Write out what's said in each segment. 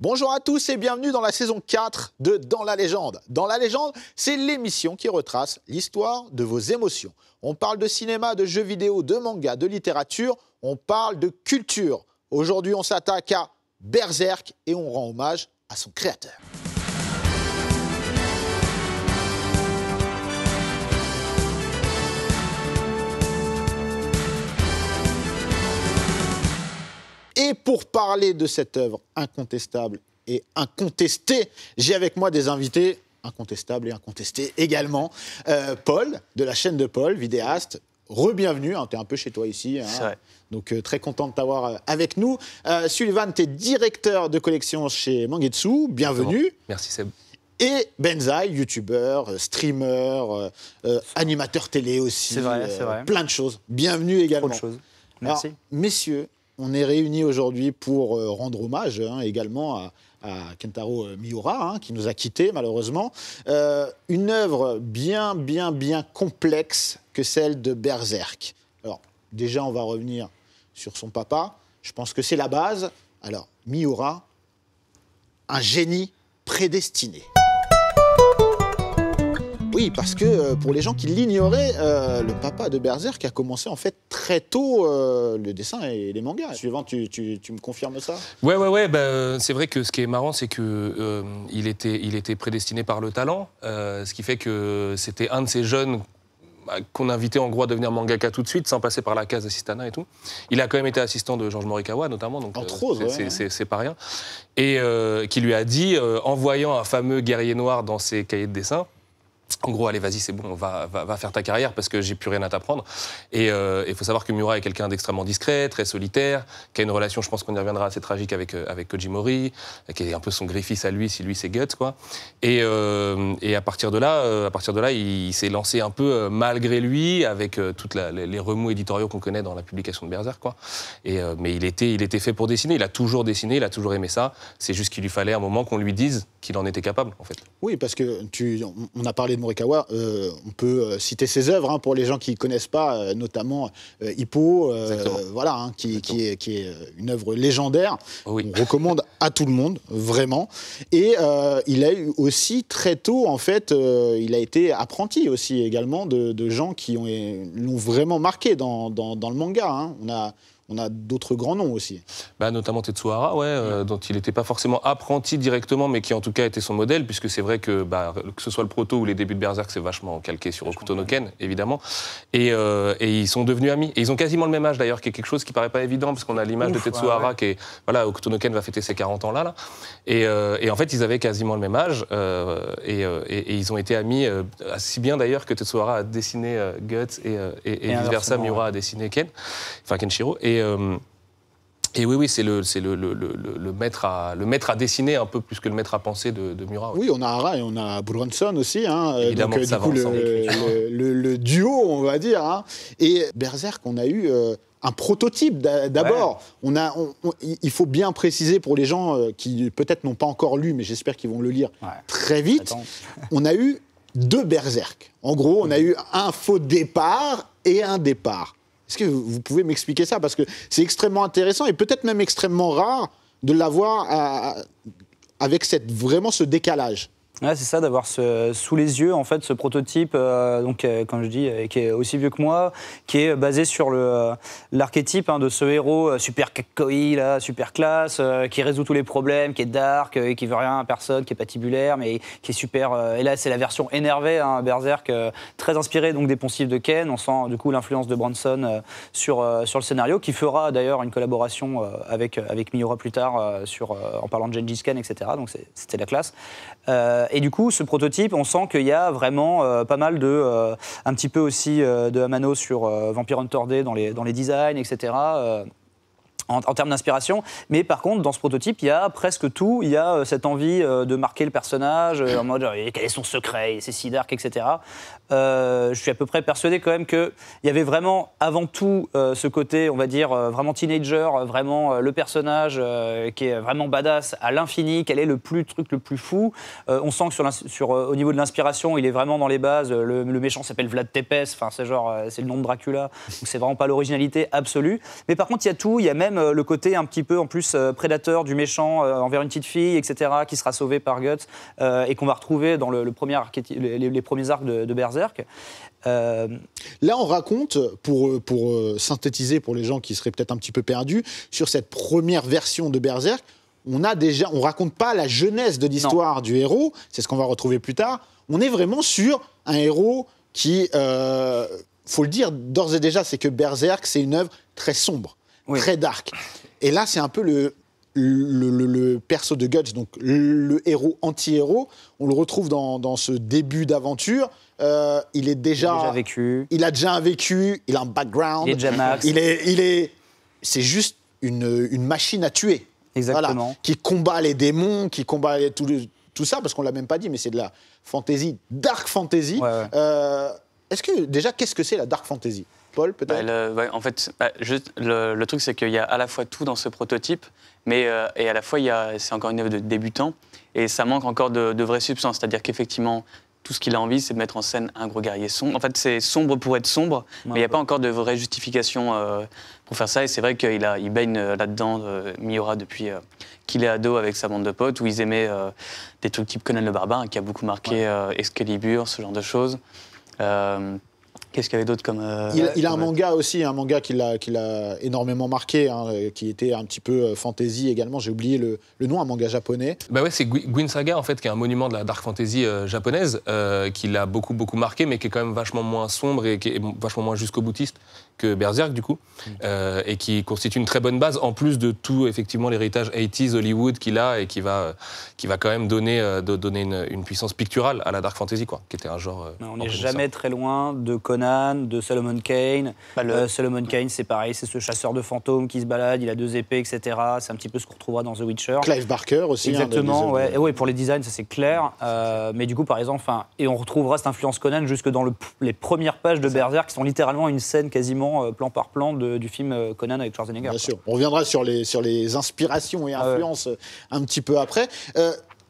Bonjour à tous et bienvenue dans la saison 4 de Dans la légende. Dans la légende, c'est l'émission qui retrace l'histoire de vos émotions. On parle de cinéma, de jeux vidéo, de manga, de littérature, on parle de culture. Aujourd'hui, on s'attaque à Berserk et on rend hommage à son créateur. Et pour parler de cette œuvre incontestable et incontestée, j'ai avec moi des invités incontestables et incontestés également. Euh, Paul, de la chaîne de Paul, vidéaste. Rebienvenue, hein, tu es un peu chez toi ici. Hein, vrai. Donc euh, très content de t'avoir euh, avec nous. Euh, Sullivan, tu es directeur de collection chez Mangetsu. Bienvenue. Merci Seb. Et Benzaï, youtubeur, streamer, animateur télé aussi. C'est vrai, c'est vrai. Plein de choses. Bienvenue également. Plein de choses. Merci. messieurs, on est réunis aujourd'hui pour euh, rendre hommage hein, également à, Kentaro euh, Miura, hein, qui nous a quittés malheureusement. Euh, une œuvre bien, bien, bien complexe que celle de Berserk. Alors, déjà, on va revenir sur son papa. Je pense que c'est la base. Alors, Miura, un génie prédestiné. Oui, parce que euh, pour les gens qui l'ignoraient, euh, le papa de Berserk a commencé en fait très tôt euh, le dessin et les mangas. Suivant, tu, me confirmes ça Oui, ouais, ouais. Ben, c'est vrai que ce qui est marrant, c'est qu'il était, prédestiné par le talent, ce qui fait que c'était un de ces jeunes bah, qu'on invitait en gros à devenir mangaka tout de suite, sans passer par la case assistana et tout. Il a quand même été assistant de Georges Morikawa, notamment, donc c'est pas rien. Et qui lui a dit, en voyant un fameux guerrier noir dans ses cahiers de dessin, en gros, allez, vas-y, c'est bon, va, va, va, faire ta carrière parce que j'ai plus rien à t'apprendre. Et euh, il faut savoir que Murat est quelqu'un d'extrêmement discret, très solitaire, qui a une relation, je pense qu'on y reviendra, assez tragique avec, euh, avec Koji qui est un peu son griffis à lui, si lui c'est Guts, quoi. Et, euh, et, à partir de là, à partir de là il, s'est lancé un peu malgré lui, avec toutes les, remous éditoriaux qu'on connaît dans la publication de Berserk, quoi. Et, mais il était, il était fait pour dessiner, il a toujours dessiné, il a toujours aimé ça. C'est juste qu'il lui fallait un moment qu'on lui dise qu'il en était capable, en fait. Oui, parce que tu, on a parlé Morikawa, euh, on peut euh, citer ses œuvres hein, pour les gens qui ne connaissent pas, euh, notamment Hippo, voilà, hein, qui, est, une œuvre légendaire. Oh on recommande à tout le monde, vraiment. Et il a eu aussi très tôt, en fait, il a été apprenti aussi également de, gens qui l'ont vraiment marqué dans, le manga. Hein. On a on a d'autres grands noms aussi. Bah, notamment Tetsuhara, ouais. Euh, dont il n'était pas forcément apprenti directement, mais qui en tout cas était son modèle, puisque c'est vrai que bah, que ce soit le proto ou les débuts de Berserk, c'est vachement calqué sur Okuto Ken, évidemment. Euh, et, ils sont devenus amis. Et ils ont quasiment le même âge d'ailleurs, qui est quelque chose qui paraît pas évident, parce qu'on a l'image de Tetsuhara qui est. Voilà, Okuto Ken va fêter ses 40 ans là. là. Euh, et, en fait, ils avaient quasiment le même âge, et, ils ont été amis, si bien d'ailleurs que Tetsuhara a dessiné Guts et, vice-versa, Miura a dessiné Ken, enfin Kenshiro. Et, euh, et, oui, oui, c'est le, le, maître à, dessiner un peu plus que le maître à penser de, Murat. Oui, on a Ara et on a Brunson aussi. Hein, euh, donc, euh, du coup, le, duo, on va dire. Hein. Et Berserk, on a eu un prototype d'abord. il faut bien préciser pour les gens qui peut-être n'ont pas encore lu, mais j'espère qu'ils vont le lire très vite. On a eu deux berserk. En gros, on a eu un faux départ et un départ. Est-ce que vous pouvez m'expliquer ça Parce que c'est extrêmement intéressant et peut-être même extrêmement rare de l'avoir euh, avec cette, vraiment ce décalage c'est ça, d'avoir sous les yeux en fait ce prototype, euh, donc quand euh, je dis, euh, qui est aussi vieux que moi, qui est basé sur l'archétype hein, de ce héros super kakoi là, super classe, qui résout tous les problèmes, qui est dark, et qui veut rien à personne, qui est patibulaire, mais qui est super. et là, c'est la version énervée, hein, Berserk, très inspirée donc des poncifs de Ken. On sent du coup l'influence de Branson sur sur le scénario, qui fera d'ailleurs une collaboration avec avec Miura plus tard sur en parlant de Genji's Ken etc. Donc c'était la classe euh, et du coup, ce prototype, on sent qu'il y a vraiment euh, pas mal de. Euh, un petit peu aussi de Amano sur Vampire Hunter D dans les, dans les designs, etc. En, termes d'inspiration. Mais par contre, dans ce prototype, il y a presque tout. Il y a cette envie de marquer le personnage, en mode quel est son secret, c'est si dark, etc. Euh, je suis à peu près persuadé quand même qu'il y avait vraiment avant tout euh, ce côté, on va dire, euh, vraiment teenager, vraiment le personnage qui est vraiment badass à l'infini, quel est le plus truc le plus fou. on sent que sur, sur au niveau de l'inspiration, il est vraiment dans les bases. Le, méchant s'appelle Vlad Tepes, enfin c'est genre, c'est le nom de Dracula, donc c'est vraiment pas l'originalité absolue. Mais par contre, il y a tout, il y a même le côté un petit peu en plus prédateur du méchant envers une petite fille, etc., qui sera sauvée par Guts et qu'on va retrouver dans le, premier les, premiers arcs de, de Berserk euh, là, on raconte, pour, euh, synthétiser pour les gens qui seraient peut-être un petit peu perdus, sur cette première version de Berserk, on a déjà, on raconte pas la jeunesse de l'histoire du héros, c'est ce qu'on va retrouver plus tard. On est vraiment sur un héros qui, euh, faut le dire d'ores et déjà, c'est que Berserk, c'est une œuvre très sombre, très dark. Et là, c'est un peu le, le, perso de Guts, donc le, héros anti-héros. On le retrouve dans ce début d'aventure euh, il est déjà, a déjà vécu. Il a déjà un vécu, il a un background. Il est déjà max. Il est, c'est juste une, machine à tuer. Exactement. qui combat les démons, qui combat tout, ça, parce qu'on l'a même pas dit, mais c'est de la fantasy, dark fantasy. Euh, est-ce que déjà, qu'est-ce que c'est la dark fantasy Paul, peut-être bah, En fait, bah, le, truc, c'est qu'il y a à la fois tout dans ce prototype, mais euh, et à la fois, c'est encore une œuvre de débutant, et ça manque encore de, de vraie substance. C'est-à-dire qu'effectivement, tout ce qu'il a envie, c'est de mettre en scène un gros guerrier sombre. En fait, c'est sombre pour être sombre, mais il n'y a pas encore de vraie justification euh, pour faire ça. Et c'est vrai qu'il il baigne euh, là-dedans, euh, depuis qu'il est ado avec sa bande de potes, où ils aimaient des trucs type Conan le Barbare, qui a beaucoup marqué Escalibur, Excalibur, ce genre de choses. Qu'est-ce qu'il y avait d'autre comme. Euh, il, a un manga aussi, un manga qui l'a, énormément marqué, hein, qui était un petit peu euh, fantasy également. J'ai oublié le, nom, un manga japonais. Bah ouais, c'est Gwyn Saga, en fait, qui est un monument de la dark fantasy euh, japonaise, qui l'a beaucoup, beaucoup marqué, mais qui est quand même vachement moins sombre et qui est vachement moins jusqu'au boutiste que Berserk, du coup, euh, et qui constitue une très bonne base, en plus de tout, effectivement, l'héritage 80s Hollywood qu'il a et qui va, euh, qui va quand même donner, euh, donner une, une, puissance picturale à la Dark Fantasy, quoi, qui était un genre. on n'est jamais très loin de Conan, de Solomon Kane. le... Solomon Kane, c'est pareil, c'est ce chasseur de fantômes qui se balade, il a deux épées, etc. C'est un petit peu ce qu'on retrouvera dans The Witcher. Clive Barker aussi. Hein, Exactement, ouais. Et pour les designs, ça c'est clair. mais du coup, par exemple, et on retrouvera cette influence Conan jusque dans le les premières pages de Berserk, qui sont littéralement une scène quasiment euh, plan par plan du film euh, Conan avec Schwarzenegger. Bien sûr, on reviendra sur les, sur les inspirations et ah influences euh, un petit peu après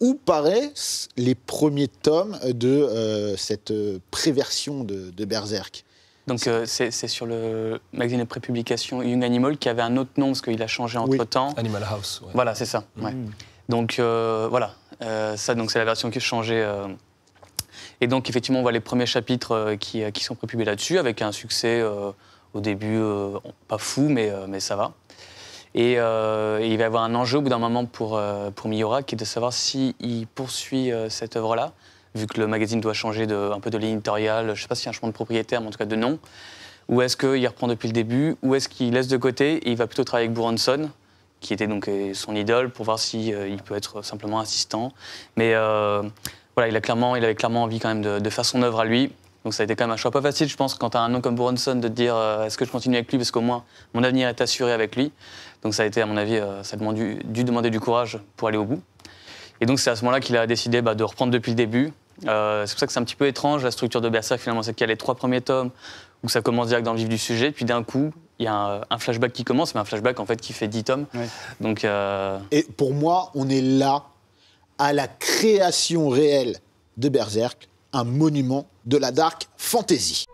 où paraissent les premiers tomes de cette préversion de, de Berserk donc c'est sur le magazine de prépublication Young Animal qui avait un autre nom parce qu'il a changé entre temps. Animal House. Voilà, c'est ça. Mm. Donc voilà, ça donc c'est la version qui a changé. et donc effectivement on voit les premiers chapitres qui, qui sont prépubliés là-dessus avec un succès au début euh, pas fou, mais, euh, mais ça va. Euh, et, il va y avoir un enjeu au bout d'un moment pour, pour Miura qui est de savoir s'il il poursuit cette œuvre-là, vu que le magazine doit changer de, un peu de ligne je ne sais pas s'il y a un changement de propriétaire, mais en tout cas de nom, ou est-ce qu'il reprend depuis le début, ou est-ce qu'il laisse de côté et il va plutôt travailler avec Buranson, qui était donc son idole, pour voir s'il si, il peut être simplement assistant. Mais voilà, il, a clairement, il avait clairement envie quand même de, de faire son œuvre à lui, donc ça a été quand même un choix pas facile, je pense, quand tu as un nom comme Bronson, de te dire euh, est-ce que je continue avec lui parce qu'au moins mon avenir est assuré avec lui. Donc ça a été, à mon avis, euh, ça a dû demander du courage pour aller au bout. Et donc c'est à ce moment-là qu'il a décidé bah, de reprendre depuis le début. Euh, c'est pour ça que c'est un petit peu étrange, la structure de Berserk, finalement, c'est qu'il y a les trois premiers tomes où ça commence direct dans le vif du sujet, puis d'un coup, il y a un, flashback qui commence, mais un flashback en fait qui fait 10 tomes. Donc, Et pour moi, on est là à la création réelle de Berserk un monument de la dark fantasy.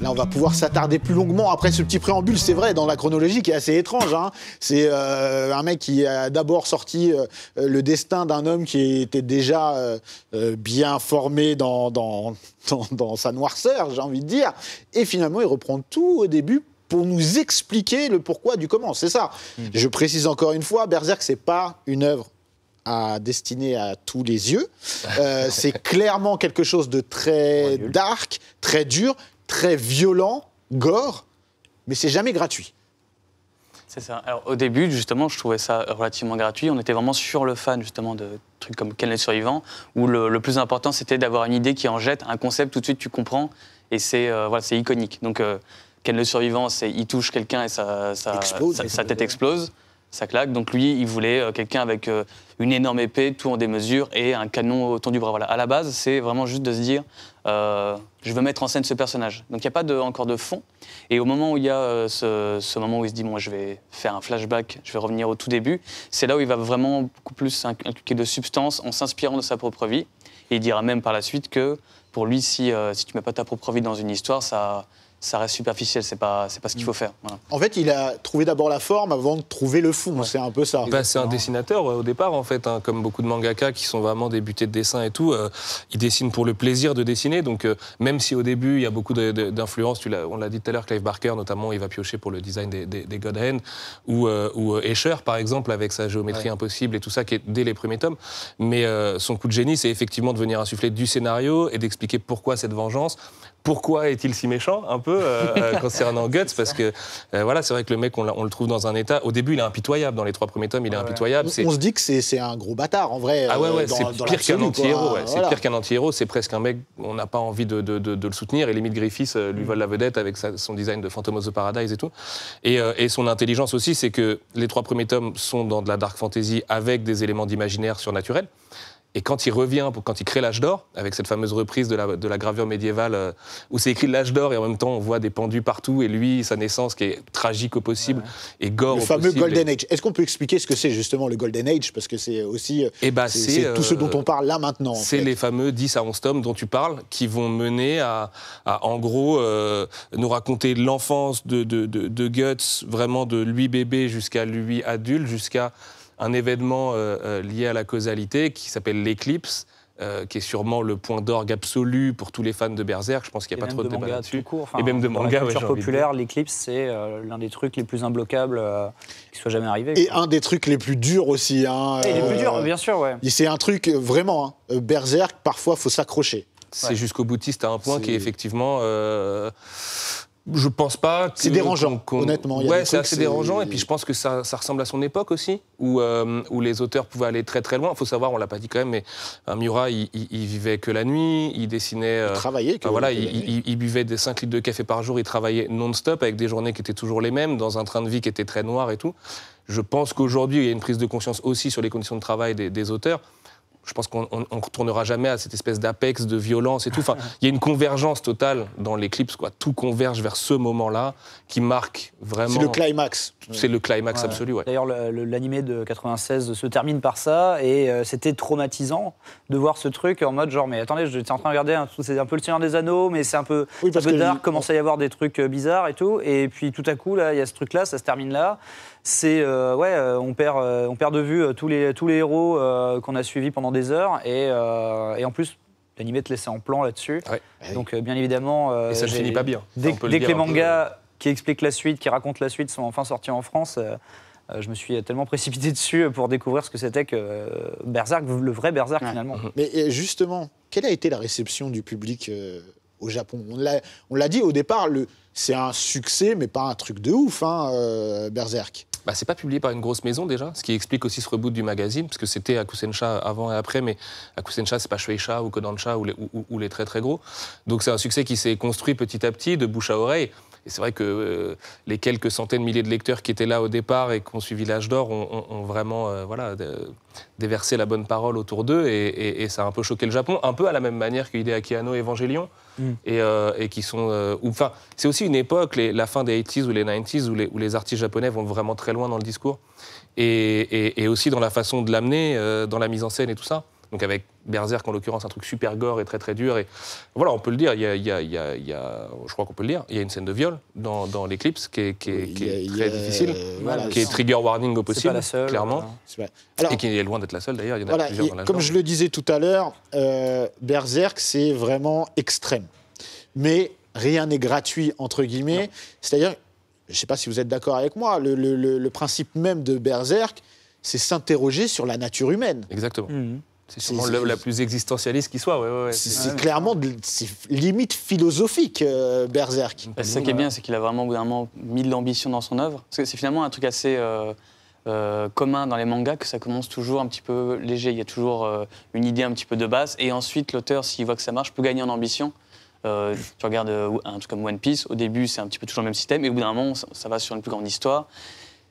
Là, on va pouvoir s'attarder plus longuement après ce petit préambule, c'est vrai, dans la chronologie qui est assez étrange. Hein. C'est euh, un mec qui a d'abord sorti euh, le destin d'un homme qui était déjà euh, bien formé dans, dans, sa noirceur, j'ai envie de dire. Et finalement, il reprend tout au début pour nous expliquer le pourquoi du comment. C'est ça. Mmh. Je précise encore une fois, Berserk, c'est pas une œuvre destiné à tous les yeux. Euh, c'est clairement quelque chose de très dark, très dur, très violent, gore, mais c'est jamais gratuit. C'est ça. au début, justement, je trouvais ça relativement gratuit. On était vraiment sur le fan, justement, de trucs comme Quel est le survivant, où le, plus important, c'était d'avoir une idée qui en jette, un concept, tout de suite, tu comprends, et c'est euh, voilà, c'est iconique. Donc, euh, Ken le survivant, c'est il touche quelqu'un et ça explose, sa tête explose ça claque. Donc lui, il voulait euh, quelqu'un avec euh, une énorme épée, tout en démesure, et un canon du bras. Voilà. À la base, c'est vraiment juste de se dire, euh, je veux mettre en scène ce personnage. Donc il n'y a pas de, encore de fond. Et au moment où il y a ce, ce, moment où il se dit, moi, je vais faire un flashback, je vais revenir au tout début, c'est là où il va vraiment beaucoup plus inculquer de substance en s'inspirant de sa propre vie. Et il dira même par la suite que pour lui, si, si tu mets pas ta propre vie dans une histoire, ça ça reste superficiel, c'est pas, c'est pas ce qu'il faut mm. faire. En fait, il a trouvé d'abord la forme avant de trouver le fond, c'est un peu ça. Bah, c'est un dessinateur au départ, en fait, hein, comme beaucoup de mangaka qui sont vraiment débutés de dessin et tout, euh, il dessine pour le plaisir de dessiner, donc euh, même si au début il y a beaucoup d'influences, on l'a dit tout à l'heure, Clive Barker notamment, il va piocher pour le design des, des, God Hand, ou, euh, ou, Escher par exemple, avec sa géométrie impossible et tout ça, qui est dès les premiers tomes, mais son coup de génie, c'est effectivement de venir insuffler du scénario et d'expliquer pourquoi cette vengeance, pourquoi est-il si méchant un peu euh, euh, concernant Guts parce que euh, voilà c'est vrai que le mec on, le trouve dans un état au début il est impitoyable dans les trois premiers tomes il est impitoyable on, se dit que c'est un gros bâtard en vrai ah ouais, ouais c'est pire qu'un anti-héros c'est pire qu'un anti-héros c'est presque un mec on n'a pas envie de, le soutenir et limite Griffiths lui mm. vole la vedette avec son design de Phantom of the Paradise et tout et, et son intelligence aussi c'est que les trois premiers tomes sont dans de la dark fantasy avec des éléments d'imaginaire surnaturel et quand il revient, pour quand il crée l'âge d'or, avec cette fameuse reprise de la, de la gravure médiévale euh, où c'est écrit l'âge d'or et en même temps on voit des pendus partout et lui, sa naissance qui est tragique au possible et gore. Le fameux Golden Age. Est-ce qu'on peut expliquer ce que c'est justement le Golden Age Parce que c'est aussi euh, eh ben, c'est, tout ce euh, dont on parle là maintenant. C'est les fameux 10 à 11 tomes dont tu parles qui vont mener à, à en gros nous raconter l'enfance de, de, de, de Guts, vraiment de lui bébé jusqu'à lui adulte, jusqu'à un événement euh, euh, lié à la causalité qui s'appelle l'éclipse, euh, qui est sûrement le point d'orgue absolu pour tous les fans de Berserk. Je pense qu'il n'y a pas trop de, de débat là-dessus. et même de manga, la culture populaire, l'éclipse, c'est l'un des trucs les plus imbloquables qui soit jamais arrivé. Et un des trucs les plus durs aussi. Hein, et les plus durs, bien sûr, ouais. C'est un truc vraiment. Hein, Berserk, parfois, faut s'accrocher. C'est jusqu'au boutiste à un point qui est effectivement. Je pense pas. C'est dérangeant, honnêtement. Ouais, c'est assez dérangeant. Et puis je pense que ça, ça, ressemble à son époque aussi, où, euh, où les auteurs pouvaient aller très très loin. Il faut savoir, on l'a pas dit quand même, mais euh, Murat, il, il, vivait que la nuit, il dessinait. il euh, travaillait. Que voilà, il, il, buvait des 5 litres de café par jour, il travaillait non-stop avec des journées qui étaient toujours les mêmes, dans un train de vie qui était très noir et tout. Je pense qu'aujourd'hui, il y a une prise de conscience aussi sur les conditions de travail des auteurs je pense qu'on ne retournera jamais à cette espèce d'apex de violence et tout. Enfin, il y a une convergence totale dans l'éclipse, quoi. Tout converge vers ce moment-là qui marque vraiment. C'est le climax. C'est le climax absolu, ouais. D'ailleurs, l'animé de 96 se termine par ça et euh, c'était traumatisant de voir ce truc en mode genre, mais attendez, j'étais en train de regarder, c'est un peu le Seigneur des Anneaux, mais c'est un peu, un peu dark, commence à y avoir des trucs euh, bizarres et tout. Et puis tout à coup, là, il y a ce truc-là, ça se termine là c'est euh, ouais, euh, euh, on perd, de vue tous les, héros qu'on a suivis pendant des heures et, et en plus l'animé te laissait en plan là-dessus. Eh Donc bien évidemment, ça ne finit pas bien. Dès, que les mangas qui expliquent la suite, qui racontent la suite sont enfin sortis en France. je me suis tellement précipité dessus pour découvrir ce que c'était que Berserk, le vrai Berserk finalement. Mhm. Mais justement, quelle a été la réception du public au Japon. On l'a dit au départ, c'est un succès, mais pas un truc de ouf, hein, Berserk bah, c'est pas publié par une grosse maison déjà, ce qui explique aussi ce reboot du magazine, parce que c'était Akusensha avant et après, mais ce c'est pas Shueisha ou Kodansha ou les, ou les très très gros. Donc c'est un succès qui s'est construit petit à petit, de bouche à oreille. Et c'est vrai que euh, les quelques centaines de milliers de lecteurs qui étaient là au départ et qui ont suivi l'âge d'or ont, vraiment euh, voilà, déversé la bonne parole autour d'eux. Et, ça a un peu choqué le Japon, un peu à la même manière que Hideaki Anno et Evangelion. Mm. Euh, et, qui sont. Enfin, c'est aussi une époque, la fin des 80s ou les 90s, où les artistes japonais vont vraiment très loin dans le discours. Et, aussi dans la façon de l'amener, dans la mise en scène et tout ça. Donc avec Berserk, en l'occurrence, un truc super gore et très très dur. Et voilà, on peut le dire, il y a, je crois qu'on peut le dire, il y a une scène de viol dans, l'éclipse qui est, est, très difficile, euh, qui est trigger warning au possible, clairement. et qui est loin d'être la seule d'ailleurs, il y en a plusieurs Comme je le disais tout à l'heure, euh, Berserk, c'est vraiment extrême. Mais rien n'est gratuit, entre guillemets. C'est-à-dire, je ne sais pas si vous êtes d'accord avec moi, le, principe même de Berserk, c'est s'interroger sur la nature humaine. Exactement. Mhm. C'est sûrement l'œuvre la plus existentialiste qui soit. c'est clairement limite philosophique, philosophiques euh, Berserk. Bah, Ce qui est bien, c'est qu'il a vraiment, vraiment mis de l'ambition dans son œuvre. c'est finalement un truc assez euh, euh, commun dans les mangas, que ça commence toujours un petit peu léger. Il y a toujours une idée un petit peu de base. Et ensuite, l'auteur, s'il voit que ça marche, peut gagner en ambition. tu regardes un truc comme One Piece, au début c'est un petit peu toujours le même système, et au bout d'un moment ça, ça, va sur une plus grande histoire.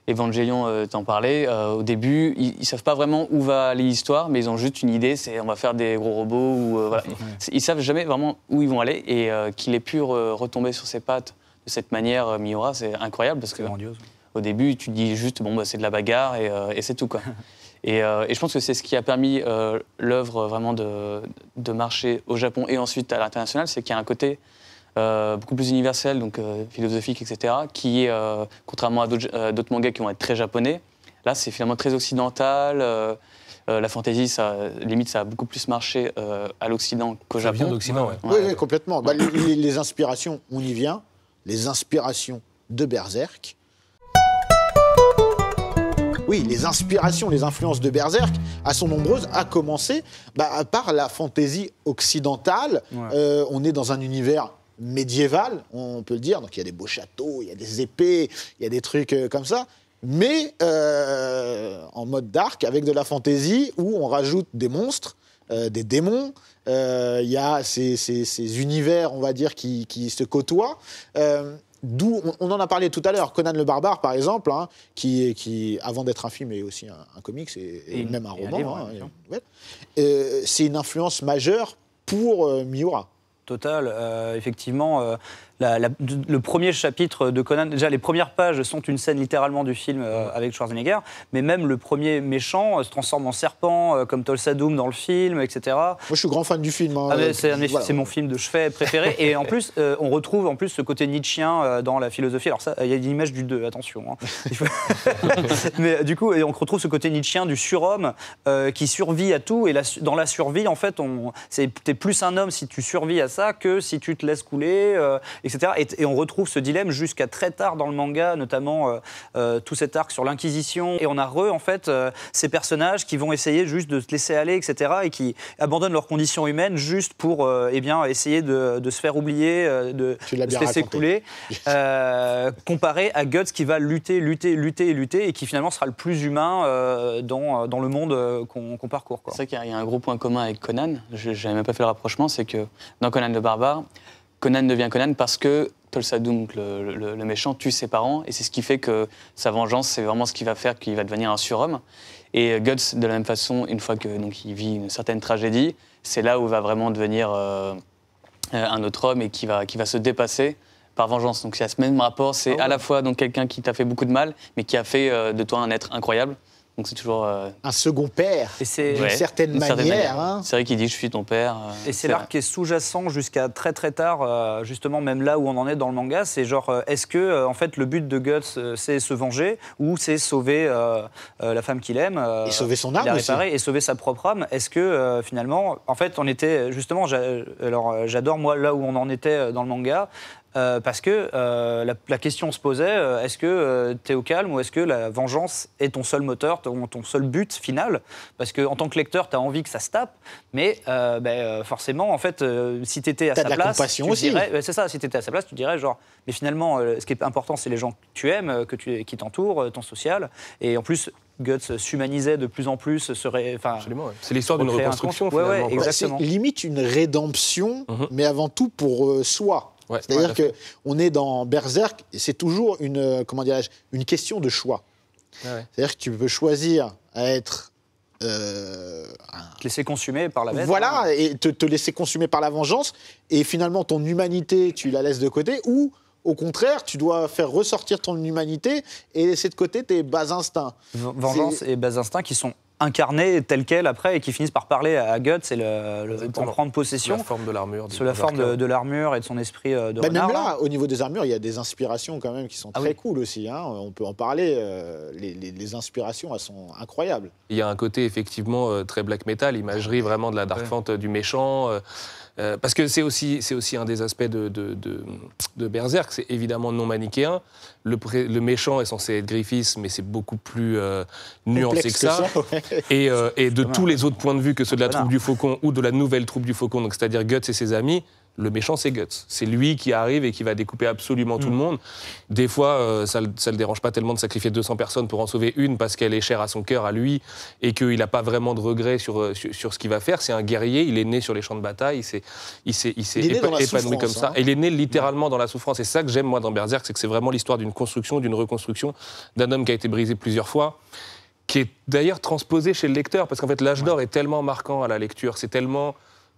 Evangelion euh, t'en parlait, euh, au début, ils, ne savent pas vraiment où va aller l'histoire, mais ils ont juste une idée, c'est on va faire des gros robots ou ne euh, Ils savent jamais vraiment où ils vont aller et qu'il ait pu retomber sur ses pattes de cette manière, Miura, c'est incroyable parce que grandiose. au début, tu dis juste bon bah, c'est de la bagarre et, c'est tout quoi. et, je pense que c'est ce qui a permis l'œuvre vraiment de, de, marcher au Japon et ensuite à l'international, c'est qu'il y a un côté euh, beaucoup plus universel, donc euh, philosophique, etc., qui est, euh, contrairement à d'autres mangas qui vont être très japonais, là c'est finalement très occidental. la fantasy, ça, limite, ça a beaucoup plus marché à l'Occident qu'au Japon. Ça vient d'Occident, ouais. oui. complètement. Bah, les, inspirations, on y vient. Les inspirations de Berserk, oui, les inspirations, les influences de Berserk, à sont nombreuses, à commencer bah, par la fantaisie occidentale. on est dans un univers médiéval, on peut le dire. Donc il y a des beaux châteaux, il y a des épées, il y a des trucs euh, comme ça. Mais euh, en mode dark, avec de la fantaisie, où on rajoute des monstres, euh, des démons. Il y a ces, univers, on va dire, qui, se côtoient. D'où, on, en a parlé tout à l'heure, Conan le Barbare, par exemple, hein, qui, avant d'être un film, est aussi un, un comics et, même un roman. Hein, c'est une influence majeure pour Miura. Total, euh, effectivement, euh, le premier chapitre de Conan, déjà les premières pages sont une scène littéralement du film euh, avec Schwarzenegger, mais même le premier méchant euh, se transforme en serpent, euh, comme Tulsa Doom dans le film, etc. Moi, je suis grand fan du film. Hein, ah, c'est mon film de chevet préféré. et en plus, on retrouve en plus ce côté Nietzschean dans la philosophie. Alors ça, il y a une image du 2, attention. Hein. mais du coup, et on retrouve ce côté Nietzschean du surhomme qui survit à tout. Et dans la survie, en fait, t'es plus un homme si tu survis à ça que si tu te laisses couler, etc. Et, on retrouve ce dilemme jusqu'à très tard dans le manga, notamment euh, euh, tout cet arc sur l'Inquisition. Et on a re, en fait, euh, ces personnages qui vont essayer juste de se laisser aller, etc. et qui abandonnent leurs conditions humaines juste pour eh bien, essayer de, se faire oublier, de, se laisser couler. comparé à Guts qui va lutter, lutter, lutter, lutter et qui finalement sera le plus humain dans, dans le monde qu'on parcourt. C'est vrai qu'il y, y a un gros point commun avec Conan, je n'avais même pas fait le rapprochement, c'est que dans Conan le Barbare, Conan devient Conan parce que Tulsadunk, le, méchant, tue ses parents et c'est ce qui fait que sa vengeance, c'est vraiment ce qui va faire qu'il va devenir un surhomme. Et euh, Guts, de la même façon, une fois que donc il vit une certaine tragédie, c'est là où va vraiment devenir euh, euh, un autre homme et qui va, qui va se dépasser par vengeance. Donc c'est à ce même rapport, c'est ah à la fois donc quelqu'un qui t'a fait beaucoup de mal, mais qui a fait de toi un être incroyable. Donc c'est toujours. Euh, Un second père, c'est d'une certaine manière. Hein. C'est vrai qu'il dit je suis ton père. Euh, et c'est l'arc qui est sous-jacent jusqu'à très très tard, euh, justement même là où on en est dans le manga, c'est genre est-ce que en fait le but de Guts c'est se venger ou c'est sauver la femme qu'il aime Et sauver son âme et sauver sa propre âme. Est-ce que finalement, en fait, on était justement, alors j'adore moi là où on en était dans le manga, euh, parce que euh, la, question se posait euh, est-ce que tu es au calme ou est-ce que la vengeance est ton seul moteur, ton, seul but final Parce qu'en tant que lecteur, tu as envie que ça se tape, mais ben, forcément, en fait, si tu étais à sa place. tu Dirais, c'est ça, si tu étais à sa place, tu dirais genre, mais finalement, ce qui est important, c'est les gens que tu aimes, que tu, qui t'entourent, ton social. Et en plus, Guts s'humanisait de plus en plus. Serait, C'est l'histoire d'une reconstruction. C'est limite une rédemption, mhm. mais avant tout pour soi. C'est-à-dire que qu'on est dans Berserk, c'est toujours une, euh, comment une question de choix. C'est-à-dire que tu peux choisir à être. Euh, te laisser consumer par la vengeance. Voilà, hein. et te, te, laisser consumer par la vengeance, et finalement ton humanité, tu la laisses de côté, ou au contraire, tu dois faire ressortir ton humanité et laisser de côté tes bas instincts. Vengeance et bas instincts qui sont incarné tel quel après et qui finissent par parler à Guts et le, prendre possession. Sous la forme de l'armure. Sous la forme de, l'armure et de son esprit euh, de bah, renard. Même là, au niveau des armures, il y a des inspirations quand même qui sont ah très cool aussi. Hein. On peut en parler. Euh, les, inspirations, elles sont incroyables. Il y a un côté effectivement euh, très black metal, imagerie vraiment de la dark fente du méchant. Euh, parce que c'est aussi, un des aspects de, de, Berserk, c'est évidemment non manichéen. Le, méchant est censé être Griffiths, mais c'est beaucoup plus euh, nuancé que, ça. Euh, et, de tous les autres points de vue que ceux de la troupe du Faucon ou de la nouvelle troupe du Faucon, donc c'est-à-dire Guts et ses amis, le méchant, c'est Guts. C'est lui qui arrive et qui va découper absolument tout le mm. monde. Des fois, euh, ça ne le dérange pas tellement de sacrifier 200 personnes pour en sauver une parce qu'elle est chère à son cœur, à lui, et qu'il n'a pas vraiment de regrets euh, sur, sur, ce qu'il va faire. C'est un guerrier, il est né sur les champs de bataille, il s'est, il épanoui comme ça. Hein. il est né littéralement dans la souffrance. Et ça que j'aime, moi, dans Berserk, c'est que c'est vraiment l'histoire d'une construction, d'une reconstruction, d'un homme qui a été brisé plusieurs fois qui est d'ailleurs transposé chez le lecteur, parce qu'en fait l'âge d'or est tellement marquant à la lecture, c'est tellement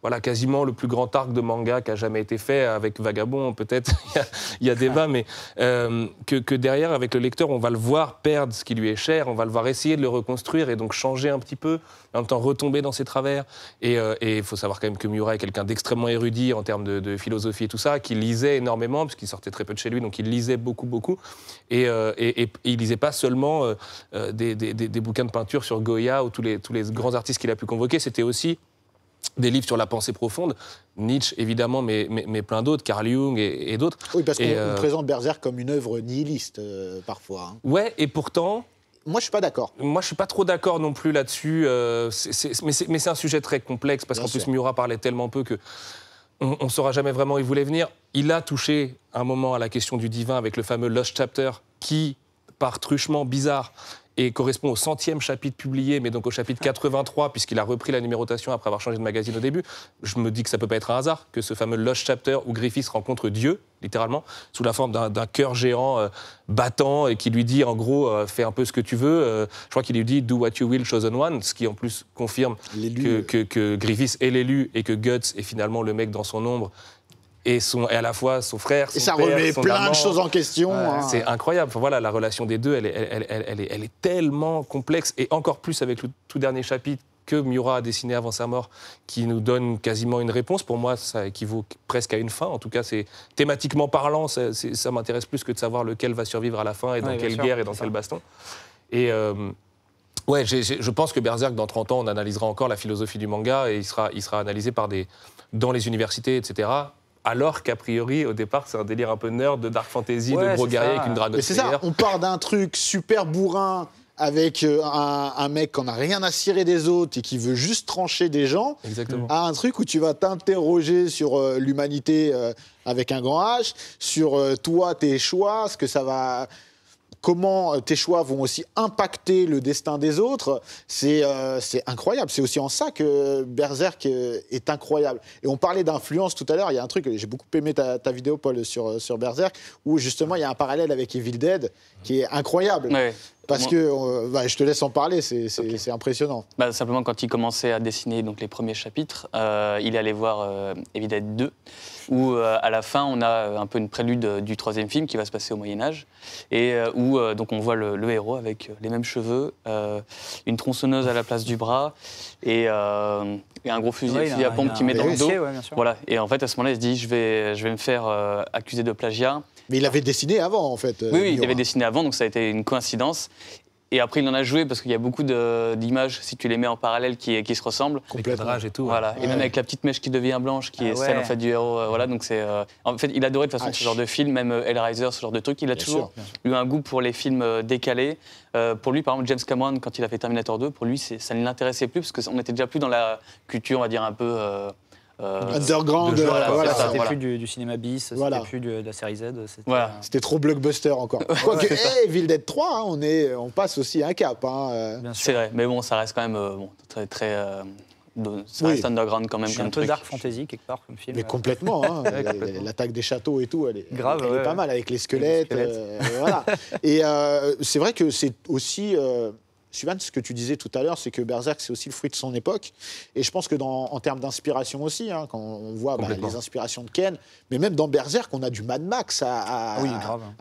voilà, quasiment le plus grand arc de manga qui a jamais été fait, avec Vagabond peut-être, il y, a a débat, mais euh, que, derrière, avec le lecteur, on va le voir perdre ce qui lui est cher, on va le voir essayer de le reconstruire et donc changer un petit peu, en même temps retomber dans ses travers. Et euh, il faut savoir quand même que Miura est quelqu'un d'extrêmement érudit en termes de, philosophie et tout ça, qui lisait énormément, parce qu'il sortait très peu de chez lui, donc il lisait beaucoup, beaucoup. Et, euh, il lisait pas seulement des, bouquins de peinture sur Goya ou tous les grands artistes qu'il a pu convoquer, c'était aussi des livres sur la pensée profonde, Nietzsche évidemment, mais, plein d'autres, Carl Jung et, d'autres. Oui, parce qu'on euh, présente Berserk comme une œuvre nihiliste euh, parfois. Oui, hein. Ouais, et pourtant. Moi, je suis pas d'accord. Moi, je suis pas trop d'accord non plus là-dessus. Euh, mais c'est un sujet très complexe parce qu'en plus, Murat parlait tellement peu que on, ne saura jamais vraiment où il voulait venir. Il a touché un moment à la question du divin avec le fameux Lost Chapter qui, par truchement bizarre, et correspond au centième chapitre publié, mais donc au chapitre 83, puisqu'il a repris la numérotation après avoir changé de magazine au début, je me dis que ça peut pas être un hasard que ce fameux Lost Chapter où Griffiths rencontre Dieu, littéralement, sous la forme d'un cœur géant euh, battant et qui lui dit en gros euh, fais un peu ce que tu veux. Euh, je crois qu'il lui dit do what you will, chosen one, ce qui en plus confirme que, que, Griffiths est l'élu et que Guts est finalement le mec dans son ombre et, son, et à la fois son frère, son et ça remet plein de choses en question. Hein. C'est incroyable. voilà, la relation des deux, elle est, elle, elle, est, elle est tellement complexe et encore plus avec le tout dernier chapitre que Miura a dessiné avant sa mort, qui nous donne quasiment une réponse. Pour moi, ça équivaut presque à une fin. En tout cas, c'est thématiquement parlant, ça, m'intéresse plus que de savoir lequel va survivre à la fin et dans quelle guerre et dans quel baston. Et euh, ouais, je pense que Berserk, dans 30 ans, on analysera encore la philosophie du manga et il sera, il sera analysé par des, dans les universités, etc alors qu'a priori, au départ, c'est un délire un peu nerd de dark fantasy, de gros guerrier avec une dragon. Mais c'est ça, on part d'un truc super bourrin avec euh, un, mec qu'on n'a rien à cirer des autres et qui veut juste trancher des gens, à un truc où tu vas t'interroger sur euh, l'humanité euh, avec un grand H, sur toi, tes choix, ce que ça va, comment euh, tes choix vont aussi impacter le destin des autres, c'est euh, incroyable. C'est aussi en ça que Berserk euh, est incroyable. Et on parlait d'influence tout à l'heure, il y a un truc, j'ai beaucoup aimé ta, vidéo, Paul, sur, sur Berserk, où justement il y a un parallèle avec Evil Dead qui est incroyable. Parce que, euh, bah, je te laisse en parler, c'est impressionnant. Bah, simplement, quand il commençait à dessiner donc, les premiers chapitres, euh, il allait voir euh, 2, où euh, à la fin, on a euh, un peu une prélude du troisième film qui va se passer au Moyen-Âge, et où donc, on voit le, héros avec les mêmes cheveux, une tronçonneuse à la place du bras, et, un gros fusil, à pompe qui met dans le dos. voilà. Et en fait, à ce moment-là, il se dit je vais, je vais me faire accuser de plagiat. Mais il avait dessiné avant, en fait. Oui, oui il avait dessiné avant, donc ça a été une coïncidence. Et après, il en a joué parce qu'il y a beaucoup d'images, si tu les mets en parallèle, qui, qui se ressemblent. rage et tout. Voilà. Et même avec la petite mèche qui devient blanche, qui ah est celle en fait, du héros. Euh, voilà, donc c'est. Euh, en fait, il adorait de façon ah, ce genre de film, même euh, Hellraiser, ce genre de truc. Il a toujours eu un goût pour les films décalés. pour lui, par exemple, James Cameron, quand il a fait Terminator 2, pour lui, ça ne l'intéressait plus parce qu'on n'était déjà plus dans la culture, on va dire, un peu euh, underground, euh, voilà, c'était plus du, cinéma bis, c'était plus de la série Z. C'était trop blockbuster encore. Quoique, hey, eh, Ville d'être 3, hein, on, passe aussi un cap. Hein. Euh. C'est vrai, mais bon, ça reste quand même bon, très. très ça underground quand même. C'est un peu dark fantasy quelque part comme film. Mais complètement. Hein. L'attaque des châteaux et tout, elle est, pas mal avec les squelettes. voilà. et c'est vrai que c'est aussi ce que tu disais tout à l'heure, c'est que Berserk, c'est aussi le fruit de son époque. Et je pense que dans, en termes d'inspiration aussi, hein, quand on voit bah, les inspirations de Ken, mais même dans Berserk, on a du Mad Max à,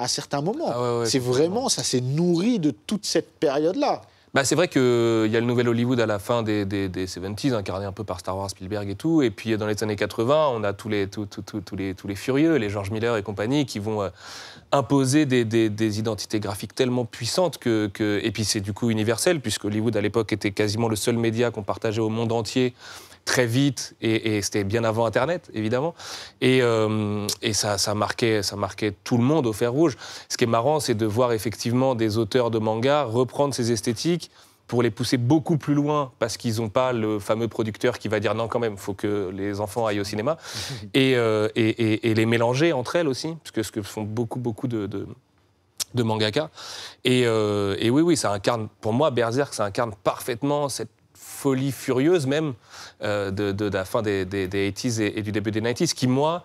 certains moments. Ah c'est vraiment, ça s'est nourri de toute cette période-là. Bah, c'est vrai qu'il y a le nouvel Hollywood à la fin des, des, 70s, incarné un peu par Star Wars, Spielberg et tout. Et puis dans les années 80, on a tous les, les, tous les furieux, les George Miller et compagnie, qui vont euh, imposer des, identités graphiques tellement puissantes que. que... Et puis c'est du coup universel, puisque Hollywood à l'époque était quasiment le seul média qu'on partageait au monde entier très vite, et, c'était bien avant Internet, évidemment. Et, euh, et ça, ça, marquait, ça marquait tout le monde au fer rouge. Ce qui est marrant, c'est de voir effectivement des auteurs de manga reprendre ces esthétiques pour les pousser beaucoup plus loin, parce qu'ils n'ont pas le fameux producteur qui va dire non quand même, il faut que les enfants aillent au cinéma, euh, et, et, les mélanger entre elles aussi, parce que ce que font beaucoup, beaucoup de, de, mangaka. Euh, et, oui, oui, ça incarne, pour moi, Berserk, ça incarne parfaitement cette folie furieuse même euh, de, la fin des, 80s et, du début des 90s, qui, moi,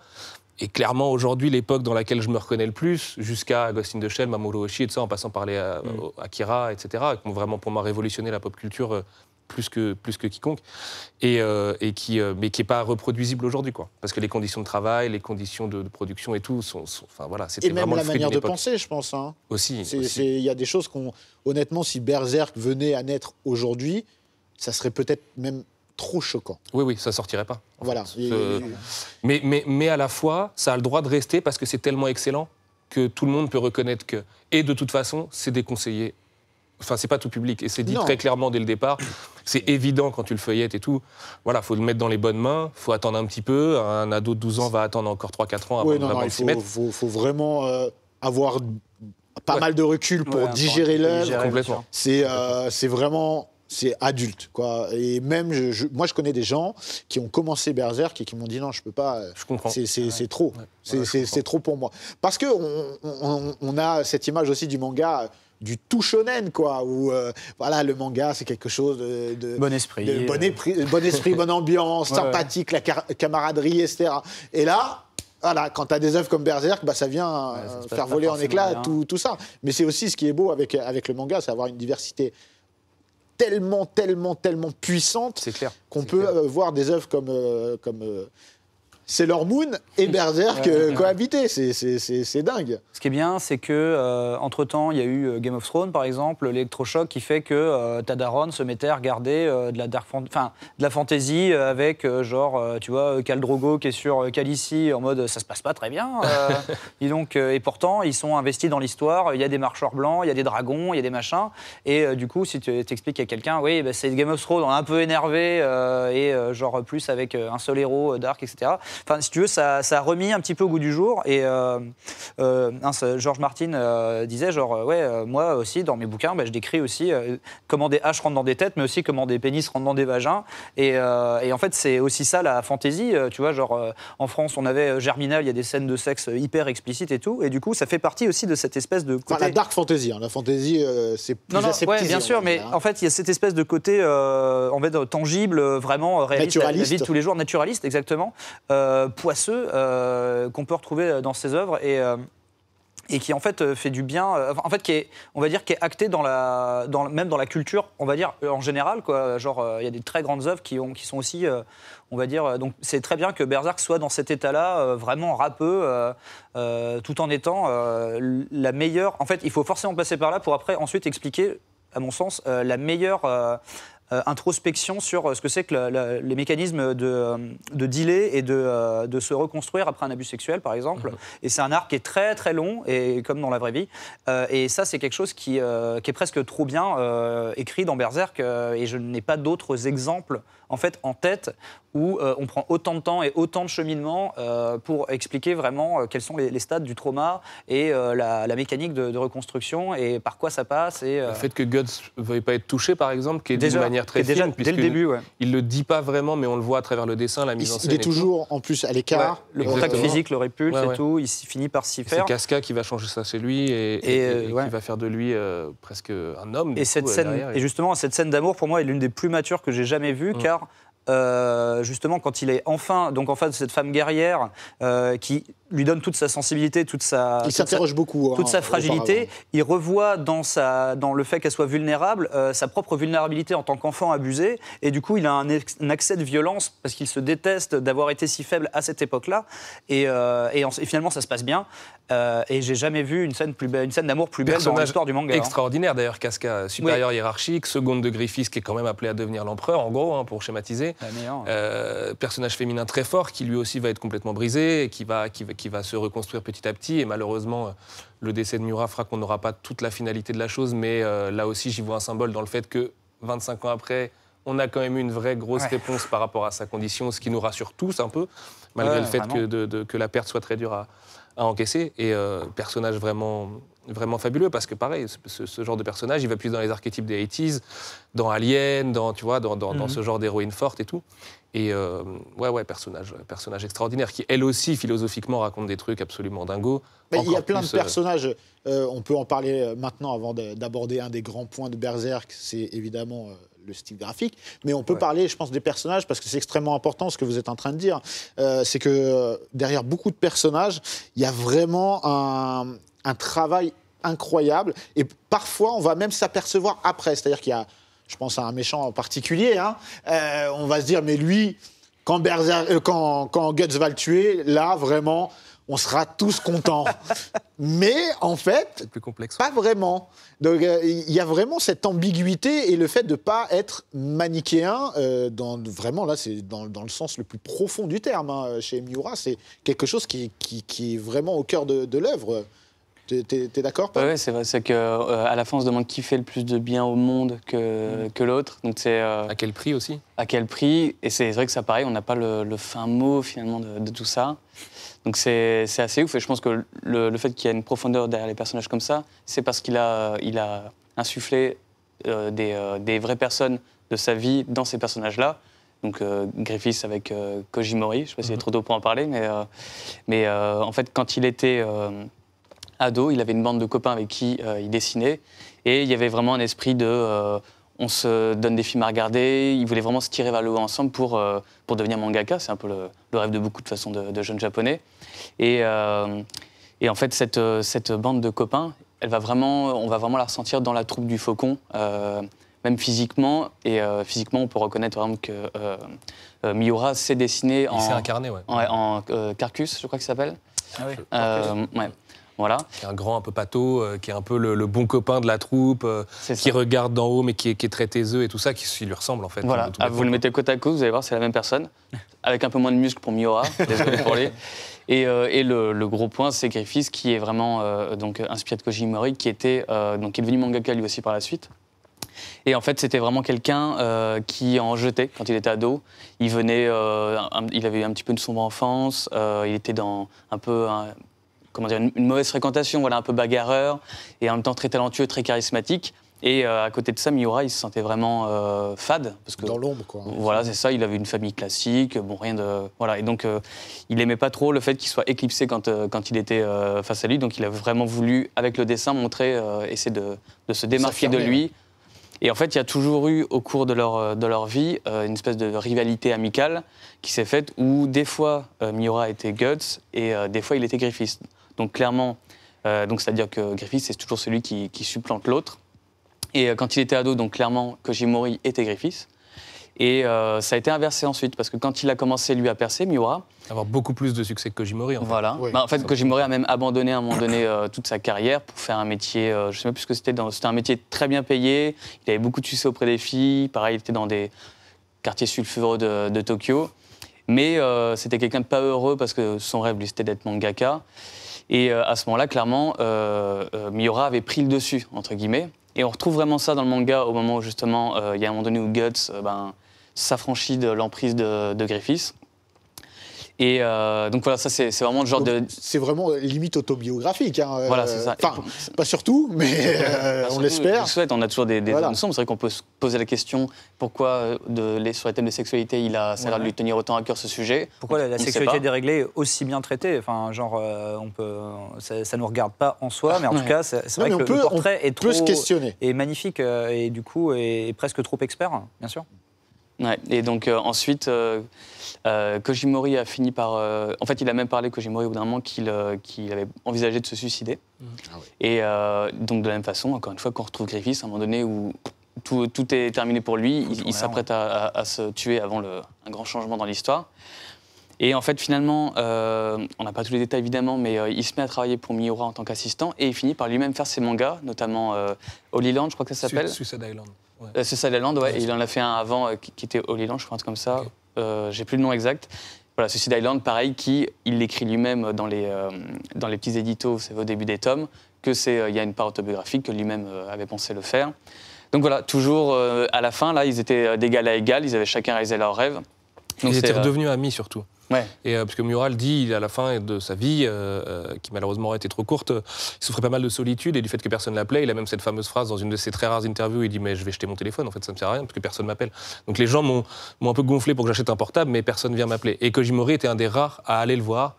est clairement aujourd'hui l'époque dans laquelle je me reconnais le plus, jusqu'à Agostine de the Mamoru Oshii, tout ça, en passant par les euh, mm. Akira, etc., qui ont vraiment pour moi révolutionné la pop culture euh, plus que, plus que quiconque, et, qui, mais qui n'est pas reproduisible aujourd'hui, quoi. Parce que les conditions de travail, les conditions de, production et tout sont, enfin voilà, c'était vraiment. même la manière de penser, je pense. Hein. Aussi. Il y a des choses qu'on, honnêtement, si Berserk venait à naître aujourd'hui, ça serait peut-être même trop choquant. Oui, oui, ça sortirait pas. Voilà. Mais, mais, mais à la fois, ça a le droit de rester parce que c'est tellement excellent que tout le monde peut reconnaître que. Et de toute façon, c'est déconseillé. Enfin, c'est pas tout public. Et c'est dit très clairement dès le départ. C'est évident quand tu le feuillettes et tout. Voilà, faut le mettre dans les bonnes mains. faut attendre un petit peu. Un ado de 12 ans va attendre encore 3-4 ans avant de s'y mettre. Il faut, vraiment euh, avoir pas mal de recul pour digérer l'œuvre. Euh, c'est vraiment c'est adulte. Quoi. Et même, moi, je connais des gens qui ont commencé Berserk et qui m'ont dit non, je peux pas. Euh, je comprends. C'est trop. c'est trop pour moi. Parce qu'on on, a cette image aussi du manga euh, du tout shonen quoi où euh, voilà le manga c'est quelque chose de, bon esprit de bon, bon, esprit bonne ambiance sympathique la camaraderie etc et là voilà, quand tu as des œuvres comme Berserk, bah, ça vient faire voler en éclat tout, ça. Mais c'est aussi ce qui est beau avec, avec le manga, c'est avoir une diversité tellement, tellement, tellement puissante qu'on peut euh, voir des œuvres comme, euh, comme euh, leur Moon et Berserk euh, cohabiter. C'est dingue. Ce qui est bien, c'est que euh, entre temps, il y a eu euh, Game of Thrones, par exemple, l'électrochoc qui fait que Tadaron se mettait à regarder de la dark enfin de la fantasy avec genre, tu vois, Cal Drogo qui est sur Calici en mode ça se passe pas très bien. et donc et pourtant ils sont investis dans l'histoire. Il y a des marcheurs blancs, il y a des dragons, il y a des machins. Et du coup, si tu t'expliques à quelqu'un, oui, bah, c'est Game of Thrones, un peu énervé et genre plus avec un seul héros dark, etc. Enfin, si tu veux, ça, a remis un petit peu au goût du jour. Et euh, euh, Georges Martin euh, disait genre, ouais, moi aussi, dans mes bouquins, bah, je décris aussi comment des haches rentrent dans des têtes, mais aussi comment des pénis rentrent dans des vagins. Et, en fait, c'est aussi ça la fantaisie. tu vois, genre, en France, on avait Germinal, il y a des scènes de sexe hyper explicites et tout. Et du coup, ça fait partie aussi de cette espèce de côté... la dark fantasy. Hein. La fantaisie c'est plus non, non, ouais, bien sûr, mais en fait, il y a cette espèce de côté en fait, tangible, vraiment réaliste, la, tous les jours, naturaliste, exactement. Euh, poisseux euh, qu'on peut retrouver euh, dans ses œuvres et et qui en fait fait du bien, en fait qui est, on va dire, qui est acté dans la, dans, même dans la culture, on va dire en général quoi. Genre il y a des très grandes œuvres qui ont, qui sont aussi, on va dire, donc c'est très bien que Berserk soit dans cet état-là, vraiment rappeux, tout en étant la meilleure. En fait, il faut forcément passer par là pour après ensuite expliquer à mon sens, la meilleure euh, introspection sur euh, ce que c'est que les mécanismes de, euh, de et de, se reconstruire après un abus sexuel, par exemple. Mhm. Et c'est un arc qui est très très long, et comme dans la vraie vie. et ça, c'est quelque chose qui, qui, est presque trop bien écrit dans Berserk, et je n'ai pas d'autres exemples en fait en tête où euh, on prend autant de temps et autant de cheminement euh, pour expliquer vraiment euh, quels sont les, stades du trauma et la, mécanique de, reconstruction et par quoi ça passe. Et, Le fait que Guts ne veuille pas être touché, par exemple, qui est d'une manière très fine, déjà, dès le début, il ne le dit pas vraiment, mais on le voit à travers le dessin, la mise en scène. Il est toujours, en plus, à l'écart. le contact physique, le répulse et tout, il finit par s'y faire. C'est Casca qui va changer ça chez lui et, qui va faire de lui presque un homme. Et, cette scène, et justement, cette scène d'amour, pour moi, est l'une des plus matures que j'ai jamais vues, mm. car euh, justement, quand il est enfin donc en face de cette femme guerrière euh, qui lui donne toute sa sensibilité, toute sa. Il s'interroge beaucoup. Hein, toute sa fragilité. Il revoit dans, sa, dans le fait qu'elle soit vulnérable euh, sa propre vulnérabilité en tant qu'enfant abusé. Et du coup, il a un, accès de violence parce qu'il se déteste d'avoir été si faible à cette époque-là. Et, euh, et, finalement, ça se passe bien. Euh, et j'ai jamais vu une scène, plus une scène d'amour plus belle dans l'histoire du manga. Hein. Extraordinaire d'ailleurs, Casca, supérieur hiérarchique, seconde de Griffiths qui est quand même appelé à devenir l'empereur, en gros, hein, pour schématiser. Personnage féminin très fort qui lui aussi va être complètement brisé et qui va, qui va qui va se reconstruire petit à petit. Et malheureusement, euh, le décès de Murat fera qu'on n'aura pas toute la finalité de la chose. Mais euh, là aussi, j'y vois un symbole dans le fait que 25 ans après, on a quand même eu une vraie grosse réponse par rapport à sa condition, ce qui nous rassure tous un peu, malgré le fait que, que, la perte soit très dure à encaisser. Et euh, personnage vraiment, vraiment fabuleux, parce que pareil, ce, genre de personnage, il va plus dans les archétypes des 80 dans Alien, dans, tu vois, dans, mhm. ce genre d'héroïne forte et tout. Et euh, ouais, ouais, personnage, personnage extraordinaire qui, elle aussi, philosophiquement, raconte des trucs absolument dingos. il y a plein de euh, personnages. on peut en parler maintenant avant d'aborder un des grands points de Berserk. C'est évidemment le style graphique, mais on peut parler, je pense, des personnages, parce que c'est extrêmement important ce que vous êtes en train de dire. Euh, c'est que euh, derrière beaucoup de personnages, il y a vraiment un, travail incroyable. Et parfois, on va même s'apercevoir après. C'est-à-dire qu'il y a, je pense à un méchant en particulier, hein, euh, on va se dire, mais lui, quand, Berzer, quand, quand Guts va le tuer, là, vraiment, on sera tous contents. Mais en fait, plus complexe. pas vraiment. Donc euh, il y a vraiment cette ambiguïté et le fait de ne pas être manichéen, euh, vraiment là, c'est dans, le sens le plus profond du terme hein, chez Miura, c'est quelque chose qui, est vraiment au cœur de, l'œuvre. Tu es, d'accord Oui, c'est vrai. C'est qu'à euh, la fin, on se demande qui fait le plus de bien au monde que, mm. que l'autre. Donc c'est à quel prix aussi À quel prix Et c'est vrai que ça, pareil, on n'a pas le, fin mot finalement de, de tout ça. Donc c'est assez ouf et je pense que le, le fait qu'il y ait une profondeur derrière les personnages comme ça, c'est parce qu'il a, il a insufflé euh, des, euh, des, vraies personnes de sa vie dans ces personnages-là. Donc euh, Griffiths avec Kojimori, je ne sais pas s'il est mhm. trop tôt pour en parler, mais, mais en fait quand il était ado, il avait une bande de copains avec qui il dessinait et il y avait vraiment un esprit de on se donne des films à regarder. Ils voulaient vraiment se tirer vers le haut ensemble pour, euh, pour devenir mangaka. C'est un peu le, rêve de beaucoup de de, jeunes japonais. Et, euh, en fait, cette, euh, cette bande de copains, elle va vraiment, on va vraiment la ressentir dans la troupe du Faucon, même physiquement. Et physiquement, on peut reconnaître par que Miura s'est dessiné en. En, Carcus, je crois qu'il s'appelle. Ah oui. ouais. Voilà. Qui est un grand un peu pâteau, euh, qui est un peu le, bon copain de la troupe, euh, qui regarde d'en haut mais qui est, qui est, très taiseux et tout ça, qui, lui ressemble en fait. Voilà. Hein, ah, vous le mettez côte à côte, vous allez voir, c'est la même personne, avec un peu moins de muscles pour Miura, désolé pour les. Et, euh, le, gros point, c'est Griffiths qui est vraiment donc inspiré de Koji Mori, qui était donc est devenu mangaka lui aussi par la suite. Et en fait, c'était vraiment quelqu'un qui en jetait quand il était ado. Il venait, il avait eu un petit peu une sombre enfance. il était dans un peu dire, une, mauvaise fréquentation, voilà, un peu bagarreur, et en même temps très talentueux, très charismatique. Et euh, à côté de ça, Miura, il se sentait vraiment euh, fade. Parce que, Dans l'ombre, quoi. Voilà, c'est ça. Il avait une famille classique, bon, rien de. Voilà. Et donc, euh, il n'aimait pas trop le fait qu'il soit éclipsé quand, quand il était face à lui. Donc, il a vraiment voulu, avec le dessin, montrer, essayer de, se démarquer de lui. Et en fait, il y a toujours eu, au cours de leur, de leur vie, une espèce de rivalité amicale qui s'est faite où, des fois, Miura était Guts et des fois, il était Griffith. Donc clairement, euh, donc c'est-à-dire que Griffith, c'est toujours celui qui, supplante l'autre. Et euh, quand il était ado, donc clairement, Kojimori était Griffith. Et euh, ça a été inversé ensuite, parce que quand il a commencé, lui, à percer, Miura... Avoir beaucoup plus de succès que Kojimori, en fait. Voilà. Bah, en fait, Kojimori a même abandonné à un moment donné toute sa carrière pour faire un métier, je ne sais même plus ce que c'était, c'était un métier très bien payé, il avait beaucoup de succès auprès des filles, pareil, il était dans des quartiers sulfureux de, de Tokyo. Mais c'était quelqu'un de pas heureux parce que son rêve, lui, c'était d'être mangaka. Et euh, à ce moment-là, clairement, euh, euh, Miura avait pris le dessus, entre guillemets. Et on retrouve vraiment ça dans le manga au moment où justement, il y a un moment donné où Guts ben, s'affranchit de l'emprise de, de Griffiths. Et euh, donc voilà, ça c'est vraiment le genre de. C'est vraiment euh, limite autobiographique. Hein, euh, voilà, c'est ça. Enfin, pas surtout, mais on l'espère. souhaite, on a toujours des, des C'est vrai qu'on peut se poser la question pourquoi sur les thèmes de sexualité, il a, ça a l'air de lui tenir autant à cœur ce sujet. Pourquoi la, sexualité déréglée est aussi bien traitée Enfin, genre, on peut, ça, ne nous regarde pas en soi, mais en tout cas, c'est vrai que peut, le portrait est trop. magnifique et du coup est presque trop expert, bien sûr. Ouais, et donc ensuite. Euh, Kojimori a fini par. Euh, en fait, il a même parlé, Kojimori, au bout d'un moment, qu'il euh, avait envisagé de se suicider. Mhm. Ah et donc, de la même façon, encore une fois, qu'on retrouve Griffiths, à un moment donné où tout, tout est terminé pour lui, il, s'apprête à, se tuer avant le, un grand changement dans l'histoire. Et en fait, finalement, on n'a pas tous les détails évidemment, mais il se met à travailler pour Miura en tant qu'assistant et il finit par lui-même faire ses mangas, notamment Holy Land, je crois que ça s'appelle. Suicide Island. Ouais. Suicide Island, ouais. il en a fait un avant qui était Holy Land, je crois, comme ça. Euh, j'ai plus le nom exact. Voilà, Suicide Island, pareil, qui, il l'écrit lui-même dans, les, euh, petits éditos, c'est au début des tomes, que c'est, euh, il y a une part autobiographique, que lui-même avait pensé le faire. Donc voilà, toujours à la fin, là, ils étaient d'égal à égal, ils avaient chacun réalisé leur rêve. Donc ils étaient redevenus amis surtout. Et, euh, parce que Mural dit, à la fin de sa vie, euh, euh, qui malheureusement a été trop courte, il souffrait pas mal de solitude et du fait que personne l'appelait. Il a même cette fameuse phrase dans une de ses très rares interviews, il dit mais je vais jeter mon téléphone, en fait ça me sert à rien parce que personne m'appelle. Donc les gens m'ont un peu gonflé pour que j'achète un portable, mais personne vient m'appeler. Et Kojimori était un des rares à aller le voir,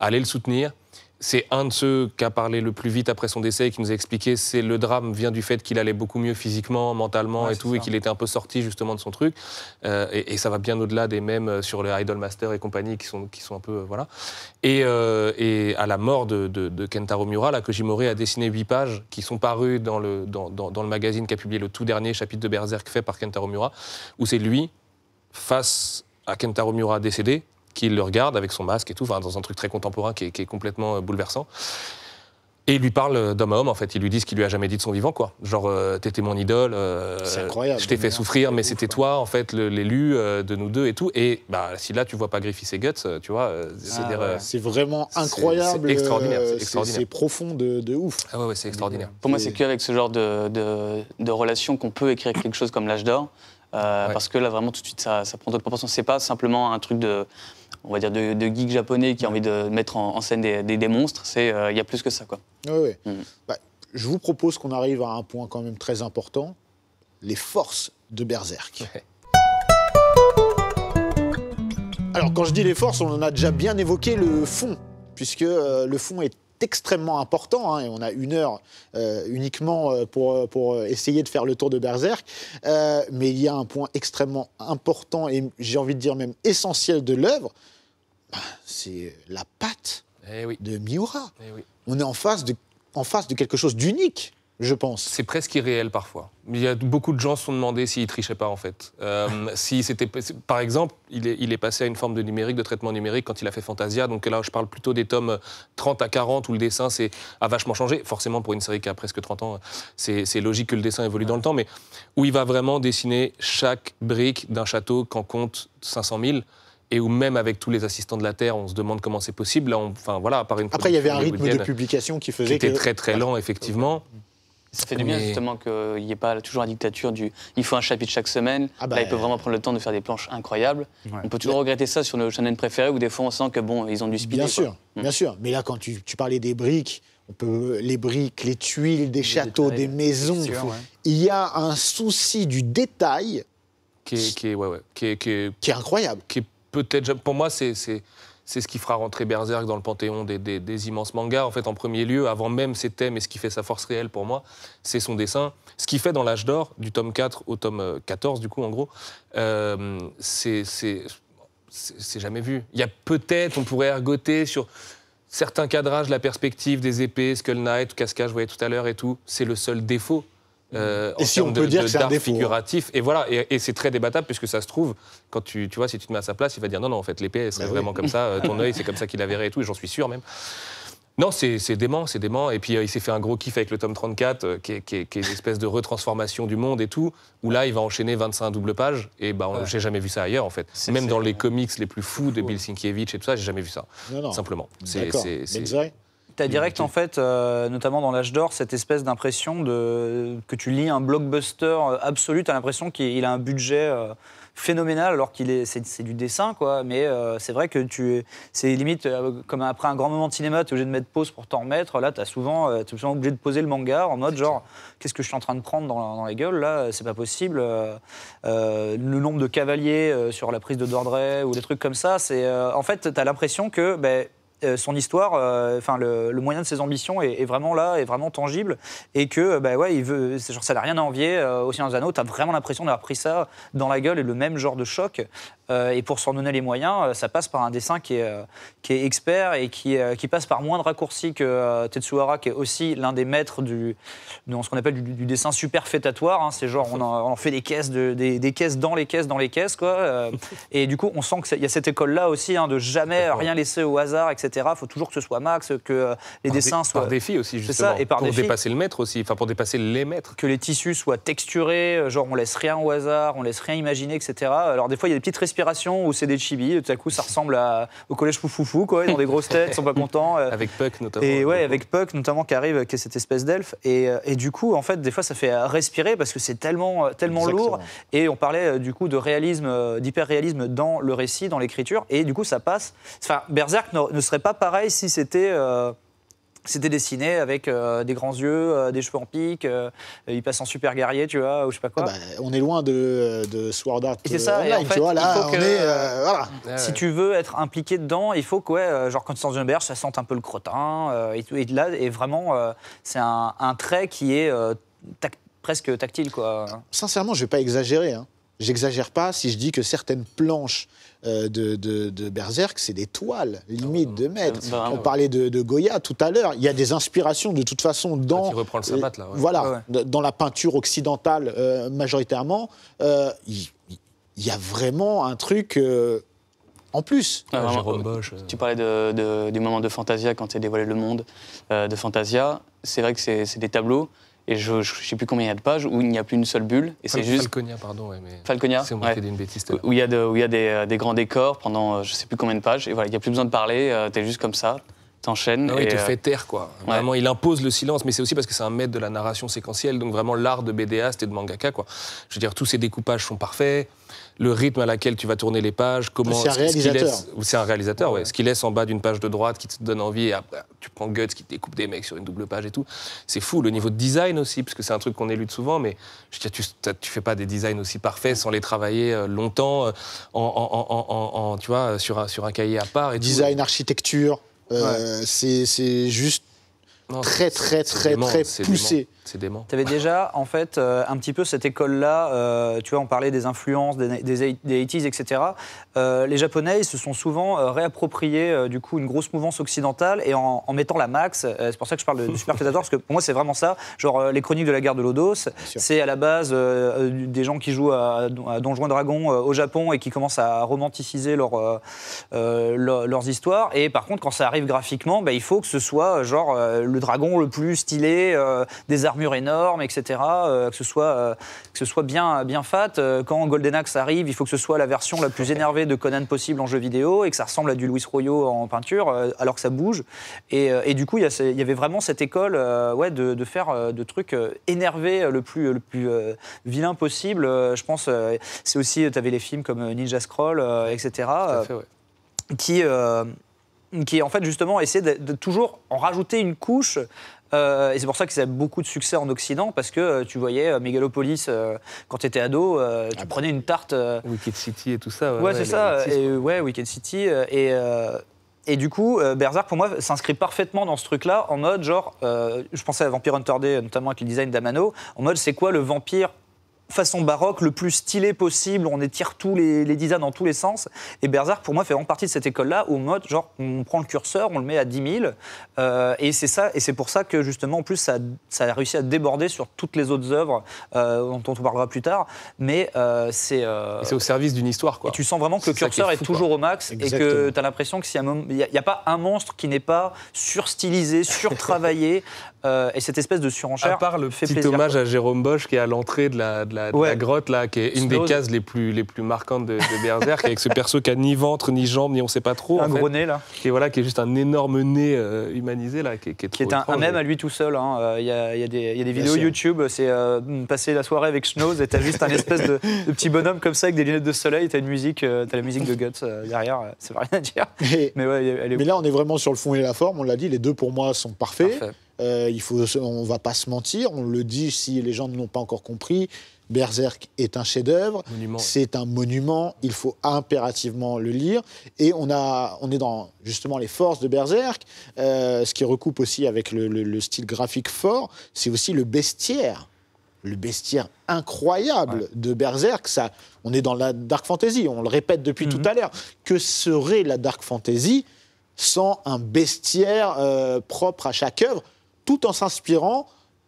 à aller le soutenir c'est un de ceux qui a parlé le plus vite après son décès et qui nous a expliqué c'est le drame vient du fait qu'il allait beaucoup mieux physiquement, mentalement et tout, et qu'il était un peu sorti justement de son truc. Euh, et, ça va bien au-delà des mêmes euh, sur les Idolmaster et compagnie qui sont, qui sont un peu. Euh, voilà. Et, à la mort de, de, de Kentaro Mura, Kojimori a dessiné huit pages qui sont parues dans le, dans, dans, dans le magazine qu'a publié le tout dernier chapitre de Berserk fait par Kentaro Mura, où c'est lui face à Kentaro Mura décédé, qui le regarde avec son masque et tout, dans un truc très contemporain qui est, complètement euh, bouleversant. Et il lui parle euh, d'homme à homme, en fait. Il lui dit ce qu'il lui a jamais dit de son vivant, quoi. Genre, euh, t'étais mon idole. incroyable. Je t'ai fait souffrir, mais c'était toi, en fait, l'élu de nous deux et tout. Et bah, si là, tu vois pas Griffith et Guts, tu vois, ah c'est vraiment incroyable. C'est extraordinaire. C'est profond de, ouf. Ah ouais, ouais c'est extraordinaire. Pour moi, c'est qu'avec ce genre de, relation qu'on peut écrire quelque chose comme L'âge d'or. Parce que là, vraiment, tout de suite, ça, ça prend d'autres proportions. C'est pas simplement un truc de on va dire, de, de geeks japonais qui a envie de mettre en, scène des, monstres, c'est euh, il y a plus que ça, quoi. Oui, oui. Mm. Bah, je vous propose qu'on arrive à un point quand même très important, les forces de Berserk. Alors quand je dis les forces, on en a déjà bien évoqué le fond, puisque euh, le fond est extrêmement important, hein, et on a une heure euh, uniquement pour, pour essayer de faire le tour de Berserk, mais il y a un point extrêmement important et j'ai envie de dire même essentiel de l'œuvre, c'est la patte eh de Miura. Eh On est en face de, quelque chose d'unique. Je pense. C'est presque irréel parfois. beaucoup de gens se sont demandé s'il trichait pas en fait. Euh, si c'était, par exemple, il est, passé à une forme de numérique, de traitement numérique quand il a fait Fantasia. Donc là, je parle plutôt des tomes 30 à 40 où le dessin c'est a vachement changé. Forcément, pour une série qui a presque 30 ans, c'est logique que le dessin évolue dans le temps, mais où il va vraiment dessiner chaque brique d'un château qu'en compte 500 000 et où même avec tous les assistants de la Terre, on se demande comment c'est possible. Là, enfin voilà, à part une Après, il y avait un rythme de publication qui faisait qui était très très lent, effectivement. Ça fait du bien justement qu'il n'y ait pas toujours la dictature du il faut un chapitre chaque semaine. Ah bah, là, ils peuvent euh, vraiment prendre le temps de faire des planches incroyables. On peut toujours regretter ça sur nos chaînes préférées où des fois on sent que bon, ils ont du speed. Bien sûr, mm. bien sûr. Mais là, quand tu, parlais des briques, on peut les briques, les tuiles des châteaux, des maisons. Il y a un souci du détail qui est, qui est incroyable peut-être. Pour moi, c'est c'est ce qui fera rentrer Berserk dans le panthéon des, immenses mangas. En fait, en premier lieu, avant même ses thèmes et ce qui fait sa force réelle pour moi, c'est son dessin. Ce qui fait dans l'âge d'or, du tome 4 au tome 14, euh, du coup, en gros, euh, c'est jamais vu. Il y a peut-être, on pourrait ergoter sur certains cadrages, la perspective des épées, Skull Knight, Cascade, je voyais tout à l'heure et tout. C'est le seul défaut euh, et si on peut dire c'est hein. figuratif. Et voilà, et, c'est très débattable puisque ça se trouve, quand tu, tu vois, si tu te mets à sa place, il va dire non, non, en fait, l'épée, elle serait vraiment comme ça, euh, ton œil, c'est comme ça qu'il la verrait et tout, et j'en suis sûr même. Non, c'est dément, c'est dément. Et puis, euh, il s'est fait un gros kiff avec le tome 34, qui, est, qui, qui, une espèce de retransformation du monde et tout, où là, il va enchaîner 25 double pages. Et bah, j'ai jamais vu ça ailleurs, en fait. Même dans les comics les plus fous de Bill Sinkiewicz et tout ça, j'ai jamais vu ça. Non, non. Simplement. C'est vrai. Tu as direct, en fait, euh, notamment dans l'âge d'or, cette espèce d'impression de, que tu lis un blockbuster euh, absolu. Tu as l'impression qu'il a un budget euh, phénoménal, alors qu'il est, c'est, du dessin, quoi. Mais c'est vrai que tu, c'est limite comme après un grand moment de cinéma, tu es obligé de mettre pause pour t'en remettre. Là, tu as souvent, souvent obligé de poser le manga en mode genre, qu'est-ce que je suis en train de prendre dans, dans les gueules Là, c'est pas possible. le nombre de cavaliers sur la prise de Dordrey ou des trucs comme ça, c'est. en fait, tu as l'impression que. Ben, euh, son histoire, euh, enfin le, moyen de ses ambitions est, vraiment là, est vraiment tangible, et que euh, bah ouais, il veut, genre, ça n'a rien à envier euh, au Seigneur T'as vraiment l'impression d'avoir pris ça dans la gueule et le même genre de choc. et pour s'en donner les moyens, ça passe par un dessin qui est, qui est expert et qui, qui passe par moins de raccourcis que Tetsuhara, qui est aussi l'un des maîtres du, de ce qu'on appelle du, dessin superfétatoire. Hein. C'est genre on en, fait des caisses, de, des, caisses dans les caisses dans les caisses, quoi. et du coup, on sent qu'il y a cette école là aussi hein, de jamais rien laisser au hasard, etc. Il faut toujours que ce soit max, que euh, les dessins soient. Par défi aussi, justement. Ça, et par pour dépasser le maître aussi, enfin pour dépasser les maîtres. Que les tissus soient texturés, euh, genre on laisse rien au hasard, on laisse rien imaginer, etc. Alors des fois, il y a des petites respirations où c'est des chibis, tout à coup, ça ressemble au collège Foufoufou, quoi. Ils ont des grosses têtes, ils sont pas contents. Euh. avec Puck, notamment. Et ouais, avec Puck, notamment, qui arrive, qui est cette espèce d'elfe. Et, du coup, en fait, des fois, ça fait respirer parce que c'est tellement, tellement lourd. Et on parlait du coup de réalisme, d'hyper-réalisme dans le récit, dans l'écriture. Et du coup, ça passe. Enfin, Berserk ne serait serait pas pareil si c'était. Euh, c'était dessiné avec euh, des grands yeux, euh, des cheveux en pique, il passe en super guerrier, tu vois, ou je sais pas quoi. Ah bah, on est loin de, de Sword Art c'est ça, tu vois, là, est... voilà. Si tu veux être impliqué dedans, il faut que, ouais, genre quand Stenberg, ça sente un peu le crottin, et, là, et vraiment, c'est un, trait qui est presque tactile, quoi. Sincèrement, je vais pas exagérer, hein. J'exagère pas si je dis que certaines planches euh, de, de, Berserk, c'est des toiles, limite ah, de mètres. Bah, bah, On parlait de, de, Goya tout à l'heure. Il y a des inspirations de toute façon ah, dans. le là. Euh, voilà, dans la peinture occidentale euh, majoritairement. Il y, a vraiment un truc. en plus, ah, tu parlais du moment de Fantasia quand il dévoilé le monde de Fantasia. C'est vrai que c'est des tableaux et je ne sais plus combien il y a de pages, où il n'y a plus une seule bulle. Et c'est juste... Falconia, pardon. Ouais, mais... Falconia C'est une bêtise. Où il y a, où il y a des, euh, grands décors pendant euh, je ne sais plus combien de pages. Et voilà, il n'y a plus besoin de parler, euh, tu es juste comme ça, t'enchaînes. Ah et il te fait taire, quoi. Vraiment, il impose le silence, mais c'est aussi parce que c'est un maître de la narration séquentielle, donc vraiment l'art de BDA, et de mangaka, quoi. Je veux dire, tous ces découpages sont parfaits le rythme à laquelle tu vas tourner les pages, comment. C'est un réalisateur. C'est un réalisateur, ouais. Ce qu'il laisse en bas d'une page de droite qui te donne envie, et après, tu prends Guts qui te découpe des mecs sur une double page et tout. C'est fou. Le niveau de design aussi, parce que c'est un truc qu'on élude souvent, mais je tu, tu fais pas des designs aussi parfaits sans les travailler euh, longtemps, euh, en, tu vois, sur un, sur un cahier à part. Et design, architecture, euh, c'est juste très, très, très, très poussé. C'est dément. Tu avais déjà, en fait, euh, un petit peu cette école-là, euh, tu vois, on parlait des influences, des, des, des etc. Euh, les Japonais, ils se sont souvent réappropriés, du coup, une grosse mouvance occidentale et en, mettant la max, c'est pour ça que je parle du Super parce que pour moi, c'est vraiment ça. Genre, les chroniques de la guerre de l'Odos, c'est à la base des gens qui jouent à, à Donjons et Dragons au Japon et qui commencent à romanticiser leur, leurs histoires. Et par contre, quand ça arrive graphiquement, bah, il faut que ce soit, genre, le dragon le plus stylé, des armes armure énorme, etc. Euh, que ce soit, euh, que ce soit bien, bien fat. Euh, quand Golden Axe arrive, il faut que ce soit la version la plus énervée de Conan possible en jeu vidéo et que ça ressemble à du Louis Royo en peinture, alors que ça bouge. Et, et du coup, il y, y, avait vraiment cette école ouais, de, de, faire de trucs énervés le plus, le plus vilain possible. je pense, c'est aussi, tu avais les films comme Ninja Scroll, etc. Qui qui en fait justement essaie de, toujours en rajouter une couche euh, et c'est pour ça que ça a beaucoup de succès en Occident, parce que euh, tu voyais euh, Megalopolis quand tu étais ah ado, bah. tu prenais une tarte. Wicked City et tout ça. Ouais, c'est ça. ouais, Wicked City. Et. Et du coup, Berserk, pour moi, s'inscrit parfaitement dans ce truc-là, en mode genre, je pensais à Vampire Hunter D, notamment avec le design d'Amano, en mode c'est quoi le vampire façon baroque, le plus stylé possible, on étire tous les, les designs dans tous les sens. Et Berserk, pour moi, fait vraiment partie de cette école-là, au mode, genre, on prend le curseur, on le met à 10 000, euh, et c'est ça, et c'est pour ça que, justement, en plus, ça, a réussi à déborder sur toutes les autres œuvres, euh, dont on parlera plus tard, mais euh, c'est... c'est au service d'une histoire, quoi. Et tu sens vraiment que le curseur est, toujours au max, et que tu as l'impression qu'il n'y a, a, pas un monstre qui n'est pas surstylisé, surtravaillé, euh, et cette espèce de surenchère. À part le petit hommage à Jérôme Bosch qui est à l'entrée de, la, grotte, là, qui est une des cases les plus, les plus marquantes de, de Berserk, avec ce perso qui a ni ventre, ni jambes, ni on sait pas trop. Un gros nez, là. Qui est, voilà, qui est juste un énorme nez euh, humanisé, là, qui, est, qui est un, même à lui tout seul. Hein. Euh, il y, a, des, vidéos YouTube, c'est passer la soirée avec Snows et t'as juste un espèce de, petit bonhomme comme ça avec des lunettes de soleil, t'as une musique, la musique de Guts derrière, ça veut rien dire. Mais, là, on est vraiment sur le fond et la forme, on l'a dit, les deux pour moi sont parfaits. Euh, il faut, on ne va pas se mentir, on le dit si les gens ne l'ont pas encore compris. Berserk est un chef-d'œuvre, c'est un monument, il faut impérativement le lire. Et on, a, on est dans justement les forces de Berserk, euh, ce qui recoupe aussi avec le, style graphique fort, c'est aussi le bestiaire. Le bestiaire incroyable de Berserk, ça, on est dans la dark fantasy, on le répète depuis tout mhm. à l'heure. Que serait la dark fantasy sans un bestiaire euh, propre à chaque œuvre tout en s'inspirant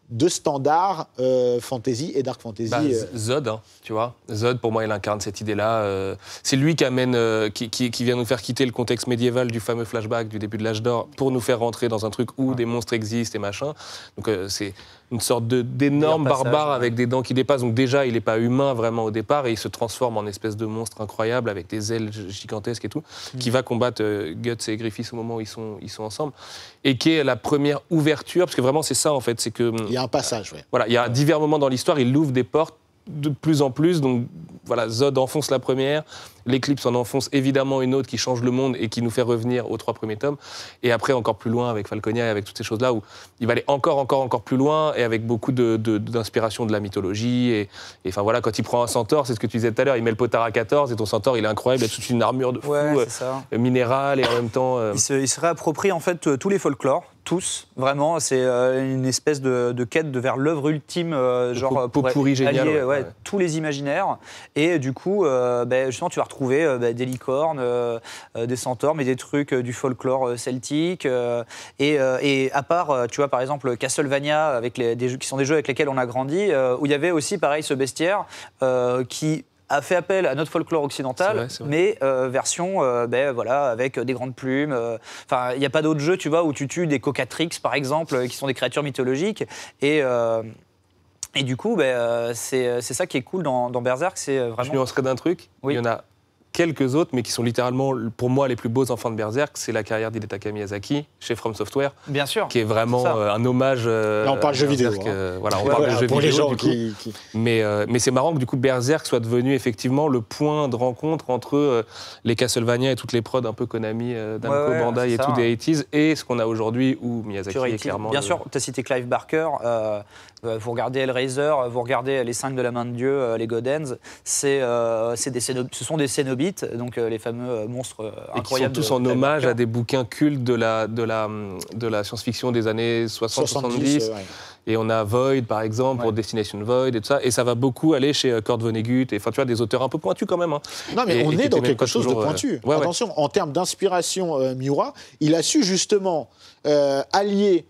de standards euh, fantasy et dark fantasy. Bah, euh. Zod, hein, tu vois. Zod, pour moi, il incarne cette idée-là. Euh. c'est lui qui amène, qui, qui, vient nous faire quitter le contexte médiéval du fameux flashback du début de l'âge d'or pour nous faire rentrer dans un truc où des monstres existent et machin. Donc c'est une sorte d'énorme barbare avec des dents qui dépassent. Donc déjà, il n'est pas humain vraiment au départ et il se transforme en espèce de monstre incroyable avec des ailes gigantesques et tout, hmm. qui va combattre euh, Guts et Griffiths au moment où ils sont, ils sont ensemble. Et qui est la première ouverture, parce que vraiment c'est ça en fait, c'est que... Il y a un passage, oui. Voilà, il y a divers moments dans l'histoire, il ouvre des portes de plus en plus. Donc voilà, Zod enfonce la première, l'Éclipse en enfonce évidemment une autre qui change le monde et qui nous fait revenir aux trois premiers tomes. Et après, encore plus loin avec Falconia et avec toutes ces choses-là, où il va aller encore, encore, encore plus loin et avec beaucoup d'inspiration de, la mythologie. Et, enfin voilà, quand il prend un centaure, c'est ce que tu disais tout à l'heure, il met le potard à 14 et ton centaure, il est incroyable, il a toute une armure de fou, euh, minérale et en même temps. Euh, il, il se réapproprie en fait tous les folklores, tous, vraiment. C'est euh, une espèce de, quête de vers l'œuvre ultime, euh, genre euh, pour tous les imaginaires. Et du coup, ben, justement, tu vas retrouver ben, des licornes, des centaures, mais des trucs du folklore celtique. Et, à part, tu vois, par exemple, Castlevania, avec les, jeux, qui sont des jeux avec lesquels on a grandi, où il y avait aussi, pareil, ce bestiaire qui a fait appel à notre folklore occidental, mais euh, version, euh, ben, voilà, avec des grandes plumes. Euh, enfin, il n'y a pas d'autres jeux, tu vois, où tu tues des cocatrix, par exemple, qui sont des créatures mythologiques. Et, et du coup, ben, c'est ça qui est cool dans, Berserk, c'est vraiment... Je nuancerai d'un truc, oui. il y en a quelques autres, mais qui sont littéralement, pour moi, les plus beaux enfants de Berserk, c'est la carrière d'Hidetaka Miyazaki chez From Software. Bien sûr. Qui est vraiment euh, un hommage. Euh, on parle jeux vidéo. Hein. Euh, voilà, on parle de jeux vidéo. gens Mais, euh, mais c'est marrant que du coup, Berserk soit devenu effectivement le point de rencontre entre les Castlevania et toutes les prods un peu Konami, d'un ouais, Bandai et tout des 80s, et ce qu'on a aujourd'hui où Miyazaki est clairement. Bien sûr, tu as cité Clive Barker. Euh, vous regardez Hellraiser, euh, vous regardez Les 5 de la main de Dieu, euh, les Godens, c'est, des ce sont des cénobites, donc les fameux monstres incroyables. Qui sont tous en hommage à des bouquins cultes de la, de la, de la science-fiction des années 60-70. Et on a Void, par exemple, pour Destination Void et tout ça. Et ça va beaucoup aller chez Kurt Vonnegut. Et enfin, tu vois, des auteurs un peu pointus quand même. Hein. Non, mais on est dans quelque chose de pointu. Attention, en termes d'inspiration, Miura, il a su justement allier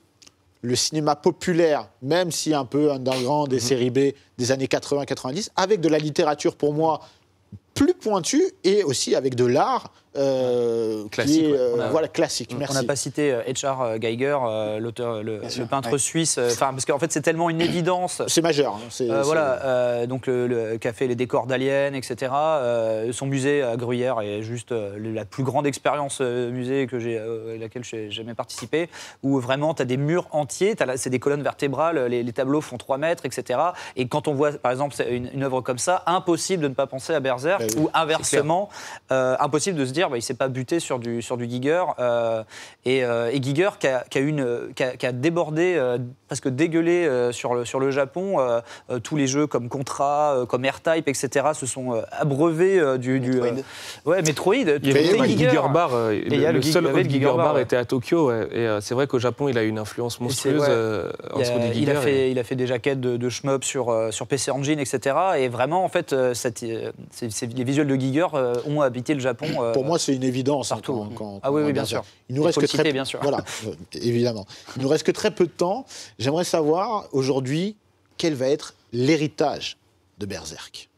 le cinéma populaire, même si un peu underground des mhm. séries B des années 80-90, avec de la littérature pour moi plus pointue et aussi avec de l'art euh, classique, euh, voilà, classique. On n'a pas cité H.R. Euh, Geiger, l'auteur, le, peintre suisse, enfin parce qu'en fait c'est tellement une évidence. C'est majeur. Hein, voilà, donc le, café, les décors d'Alien, etc. son musée à Gruyère est juste la plus grande expérience musée que j'ai, à laquelle j'ai jamais participé, où vraiment tu as des murs entiers, c'est des colonnes vertébrales, les, tableaux font 3 mètres, etc. Et quand on voit par exemple une, une œuvre comme ça, impossible de ne pas penser à Berserk, bah ou inversement, impossible de se dire bah, il ne s'est pas buté sur du, sur du Giger. Euh, euh, et, Giger qui a, qui a, une, a, débordé, parce euh, presque dégueulé sur, le, sur le Japon. tous les jeux comme Contra, comme AirType, etc. se sont abreuvés du. Metroid. ouais, Metroid. Il y avait Giger. Bar. le, seul Giger, Giger, Bar était à Tokyo. Et c'est vrai qu'au Japon, il a une influence monstrueuse il, a, fait, il a fait des jaquettes de, de shmup sur, sur PC Engine, etc. Et vraiment, en fait, cette, les visuels de Giger ont habité le Japon. Pour moi, c'est une évidence. Partout. Hein, ah oui, bien sûr. Il nous reste très, Voilà, euh, évidemment. nous reste que très peu de temps. J'aimerais savoir aujourd'hui quel va être l'héritage de Berserk.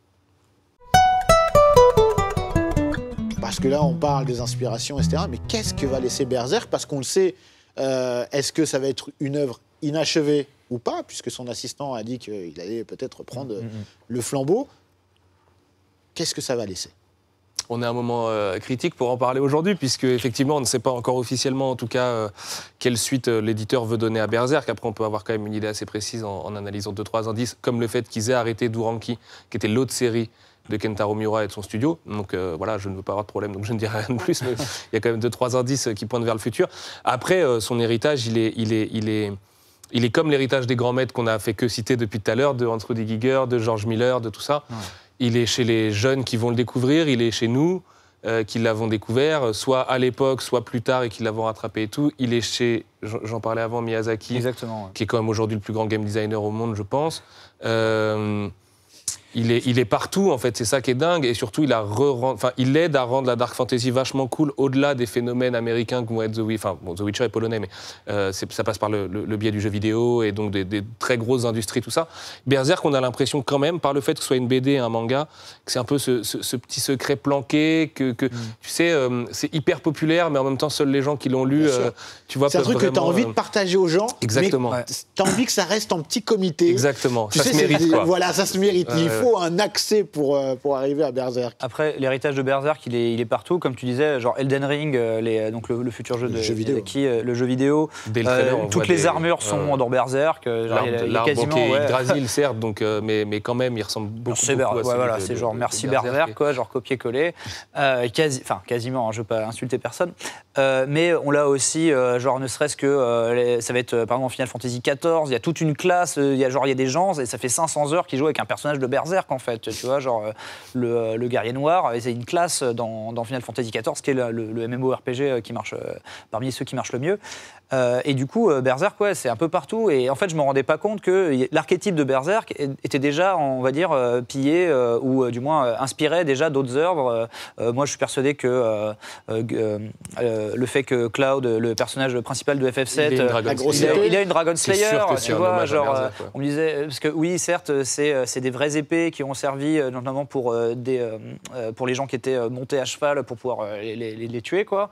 Parce que là, on parle des inspirations, etc. Mais qu'est-ce que va laisser Berserk Parce qu'on le sait, euh, est-ce que ça va être une œuvre inachevée ou pas, puisque son assistant a dit qu'il allait peut-être prendre mm, mm, mm. le flambeau. Qu'est-ce que ça va laisser on est à un moment euh, critique pour en parler aujourd'hui, puisque effectivement, on ne sait pas encore officiellement, en tout cas, euh, quelle suite euh, l'éditeur veut donner à Berserk. Après, on peut avoir quand même une idée assez précise en, analysant deux trois indices, comme le fait qu'ils aient arrêté Duranki, qui était l'autre série de Kentaro Miura et de son studio. Donc voilà, je ne veux pas avoir de problème, donc je ne dirai rien de plus. Mais il y a quand même deux trois indices qui pointent vers le futur. Après, son héritage, il est, il est, il est il est comme l'héritage des grands maîtres qu'on a fait que citer depuis tout à l'heure, de Hans Giger, de George Miller, de tout ça. Il est chez les jeunes qui vont le découvrir, il est chez nous euh, qui l'avons découvert, soit à l'époque, soit plus tard et qui l'avons rattrapé et tout. Il est chez, j'en parlais avant, Miyazaki, qui est quand même aujourd'hui le plus grand game designer au monde, je pense. Euh, il est, il est partout, en fait, c'est ça qui est dingue. Et surtout, il, a il aide à rendre la dark fantasy vachement cool au-delà des phénomènes américains que The Witcher. Enfin, est polonais, mais euh, ça passe par le, biais du jeu vidéo et donc des, très grosses industries, tout ça. Berserk, on a l'impression quand même, par le fait que ce soit une BD et un manga, que c'est un peu ce, petit secret planqué, que, mm. tu sais, euh, c'est hyper populaire, mais en même temps, seuls les gens qui l'ont lu, euh, tu vois, C'est un truc que tu as envie de partager aux gens. Exactement. Mais as envie que ça reste en petit comité. Exactement. Tu ça sais, se mérite, Voilà, ça se mérite. Il euh, faut un accès pour, euh, pour arriver à Berserk. Après, l'héritage de Berserk, il est, il est partout. Comme tu disais, genre Elden Ring, euh, donc le, futur jeu de jeu vidéo. Qui, le jeu vidéo. toutes les armures sont dans Berserk. L'arbre qui est certes, donc, mais, mais quand même, il ressemble beaucoup, beaucoup à voilà, C'est genre merci Berserk, quoi, genre copier-coller. Enfin, quasiment, hein, je ne veux pas insulter personne. mais on l'a aussi, genre ne serait-ce que, ça va être, par exemple, Final Fantasy XIV, il y a toute une classe, il y genre, il y a des gens, et ça fait 500 heures qu'ils jouent avec un personnage de Berserk qu'en en fait. Tu vois, genre euh, le, euh, le guerrier noir, euh, c'est une classe dans, dans, Final Fantasy XIV, qui est le, le, le MMORPG qui marche parmi ceux qui marchent le mieux. Euh, et du coup, euh, Berserk, ouais, c'est un peu partout. Et en fait, je me rendais pas compte que l'archétype de Berserk était déjà, on va dire, euh, pillé ou du moins inspiré déjà d'autres œuvres. moi, je suis persuadé que le fait que Cloud, le personnage principal de FF7, il, a, une Dragon, Slayer, tu vois, genre, on me disait parce que oui, certes, c'est des vraies épées qui ont servi notamment pour des pour les gens qui étaient montés à cheval pour pouvoir les, tuer, quoi.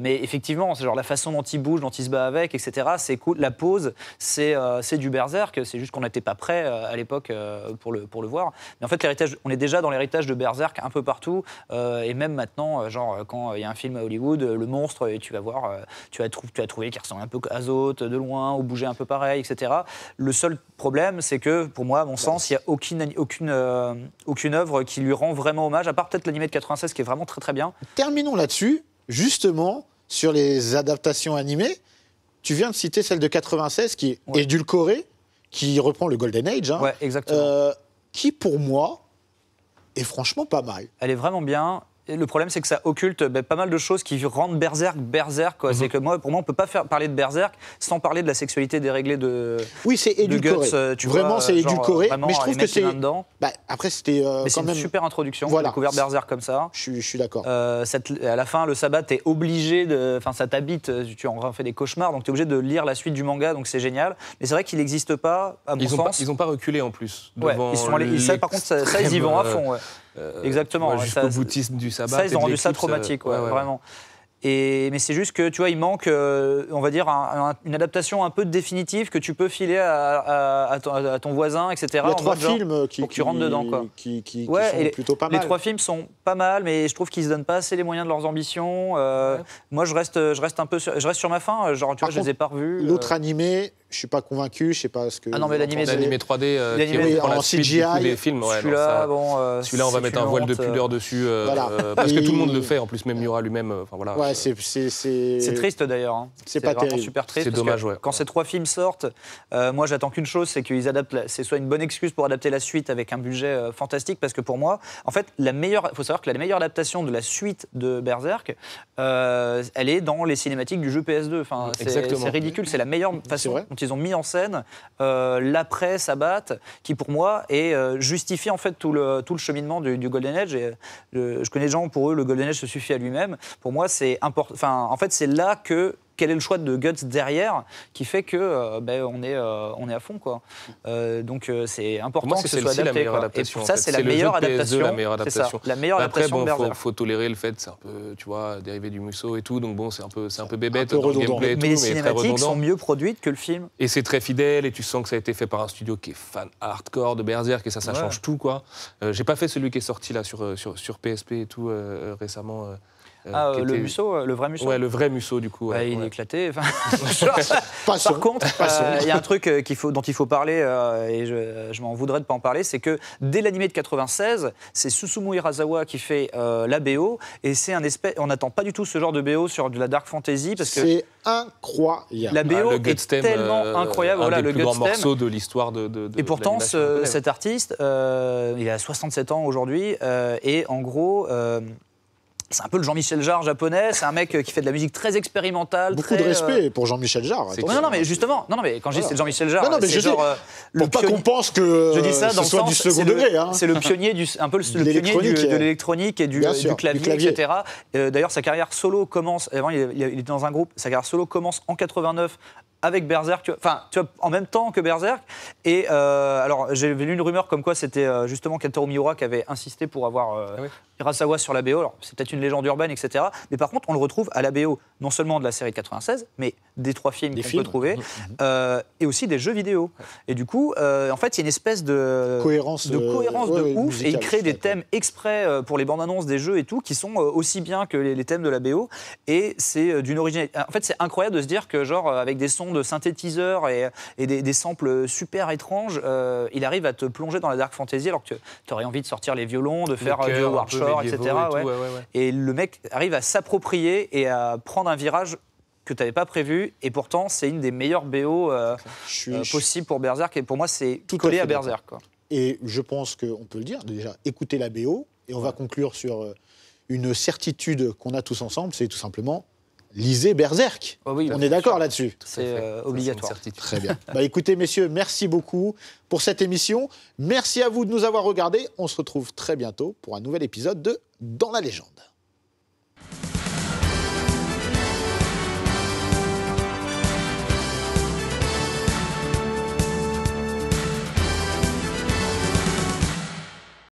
mais effectivement, c'est genre la façon dont ils bougent, dont ils avec, etc. C'est La pause, euh, c'est du berserk. C'est juste qu'on n'était pas prêt euh, à l'époque euh, pour, le, pour le voir. Mais en fait, l'héritage, on est déjà dans l'héritage de berserk un peu partout. et même maintenant, genre, quand il y a un film à Hollywood, le monstre, et tu vas voir, tu, as tu as trouvé qu'il ressemble un peu à Zote de loin, ou bouger un peu pareil, etc. Le seul problème, c'est que, pour moi, à mon sens, il n'y a aucune, aucune, aucune œuvre qui lui rend vraiment hommage, à part peut-être l'animé de 96 qui est vraiment très très bien. Terminons là-dessus, justement, sur les adaptations animées. Tu viens de citer celle de 96 qui est édulcorée, qui reprend le Golden Age. Hein. exactement. Euh, qui, pour moi, est franchement pas mal. Elle est vraiment bien le problème, c'est que ça occulte ben, pas mal de choses qui rendent berserk berserk. Mhm. C'est que moi, pour moi, on peut pas faire parler de berserk sans parler de la sexualité déréglée de. Oui, c'est euh, édulcoré. vraiment, c'est édulcoré. mais je trouve que c'est. Bah, après, c'était. Euh, c'est une super introduction. Voilà. Découvert berserk comme ça. Je, suis d'accord. Euh, à la fin, le sabbat, es obligé de. Enfin, ça t'habite. Tu en fais des cauchemars, donc tu es obligé de lire la suite du manga, donc c'est génial. Mais c'est vrai qu'il n'existe pas. À mon ils sens. ils n'ont pas reculé en plus. ils sont par contre, ça, ils y vont à fond. Ouais. Euh, Exactement. Jusqu'au boutisme du sabbat. Ça, ils ont rendu ça euh, traumatique, ouais, ouais, vraiment mais c'est juste que, tu vois, il manque, euh, on va dire, une adaptation un peu définitive que tu peux filer à, ton, voisin, etc. Il y a trois films euh, qui, pour tu dedans, quoi. Qui, sont plutôt pas mal. Les trois films sont pas mal, mais je trouve qu'ils se donnent pas assez les moyens de leurs ambitions. Euh, moi, je reste, je reste un peu, sur, je reste sur ma fin. Genre, tu vois, je les ai pas revus. L'autre animé, je suis pas convaincu, je sais pas ce que. Ah non, mais l'animé 3D, qui en CGI. films. Ouais, celui-là, bon, là on va mettre un voile de pudeur dessus. parce que tout le monde le fait, en plus, même Murat lui-même. Enfin, voilà, c'est triste d'ailleurs. Hein. C'est pas terrible. super triste. C'est dommage, Quand ces trois films sortent, euh, moi j'attends qu'une chose, c'est qu'ils adaptent. C'est soit une bonne excuse pour adapter la suite avec un budget euh, fantastique, parce que pour moi, en fait, la meilleure. Il faut savoir que la meilleure adaptation de la suite de Berserk, euh, elle est dans les cinématiques du jeu PS2. Enfin, c'est ridicule. C'est la meilleure façon dont ils ont mis en scène l'après Sabat, qui pour moi est justifie en fait tout le tout le cheminement du, Golden Age. je connais des gens pour eux, le Golden Age se suffit à lui-même. Pour moi, c'est en fait, c'est là que quel est le choix de Guts derrière qui fait que euh, ben, on, est, euh, on est à fond. Quoi. Euh, donc c'est important que ce soit La meilleure adaptation, ça, c'est la, meilleure adaptation. la meilleure adaptation. Après, faut, tolérer le fait, c'est un peu, tu vois, dérivé du Musso et tout, donc bon, c'est un peu, c'est un peu bébête. dans le gameplay et mais les cinématiques sont mieux produites que le film. Et c'est très fidèle, et tu sens que ça a été fait par un studio qui est fan hardcore de Berserk, et ça, ça change tout. quoi. J'ai pas fait celui qui est sorti là sur, sur, sur PSP et tout récemment. Euh, ah, euh, le Musso, euh, le vrai Musso Ouais, le vrai Musso, du coup. Ah, il est éclaté. Par contre, il y a un truc faut, dont il faut parler, et je, m'en voudrais de ne pas en parler, c'est que dès l'animé de 96, c'est Susumu Hirasawa qui fait la BO, et c'est un espèce... On n'attend pas du tout ce genre de BO sur de la dark fantasy, parce que... C'est incroyable. La BO ah, est tellement incroyable. voilà, le plus morceau de l'histoire de, de, Et pourtant, cet artiste, il a 67 ans aujourd'hui, et en gros c'est un peu le Jean-Michel Jarre japonais, c'est un mec euh, qui fait de la musique très expérimentale. Beaucoup de respect euh, pour Jean-Michel Jarre. Non, hein, non, non, mais justement, non, non, mais quand je dis c'est Jean-Michel Jarre, c'est genre. Dis, euh, pour pas qu'on pense que ce soit du second degré. Hein. C'est le pionnier, du, un peu le, pionnier de l'électronique et du, clavier, du, clavier, etc. D'ailleurs, sa carrière solo commence, avant il, était dans un groupe, sa carrière solo commence en 89 avec Berserk, enfin, tu vois, en même temps que Berserk. Et euh, alors, j'ai lu une rumeur comme quoi c'était euh, justement Kentaro Miura qui avait insisté pour avoir euh, ah sur la BO. Alors, c'est peut-être une légende urbaine, etc. Mais par contre, on le retrouve à la BO, non seulement de la série de 96, mais des trois films qu'on peut trouver, mhm. euh, et aussi des jeux vidéo. Et du coup, en fait, il y a une espèce de cohérence de, cohérence de ouf, et il crée des thèmes exprès pour les bandes annonces des jeux et tout, qui sont aussi bien que les, thèmes de la BO. Et c'est d'une origine. En fait, c'est incroyable de se dire que, genre, avec des sons de synthétiseurs et, des, samples super étranges, euh, il arrive à te plonger dans la dark fantasy alors que tu aurais envie de sortir les violons, de faire euh, du Howard etc. Et, le mec arrive à s'approprier et à prendre un virage que tu n'avais pas prévu, et pourtant c'est une des meilleures BO euh, possibles pour Berserk, et pour moi c'est tout collé à, Berserk. Quoi. Et je pense qu'on peut le dire, déjà, Écouter la BO, et on va conclure sur une certitude qu'on a tous ensemble, c'est tout simplement lisez Berserk. on bah, est d'accord là-dessus. C'est euh, obligatoire. Très bien. Bah, écoutez, messieurs, merci beaucoup pour cette émission. Merci à vous de nous avoir regardés. On se retrouve très bientôt pour un nouvel épisode de Dans la légende.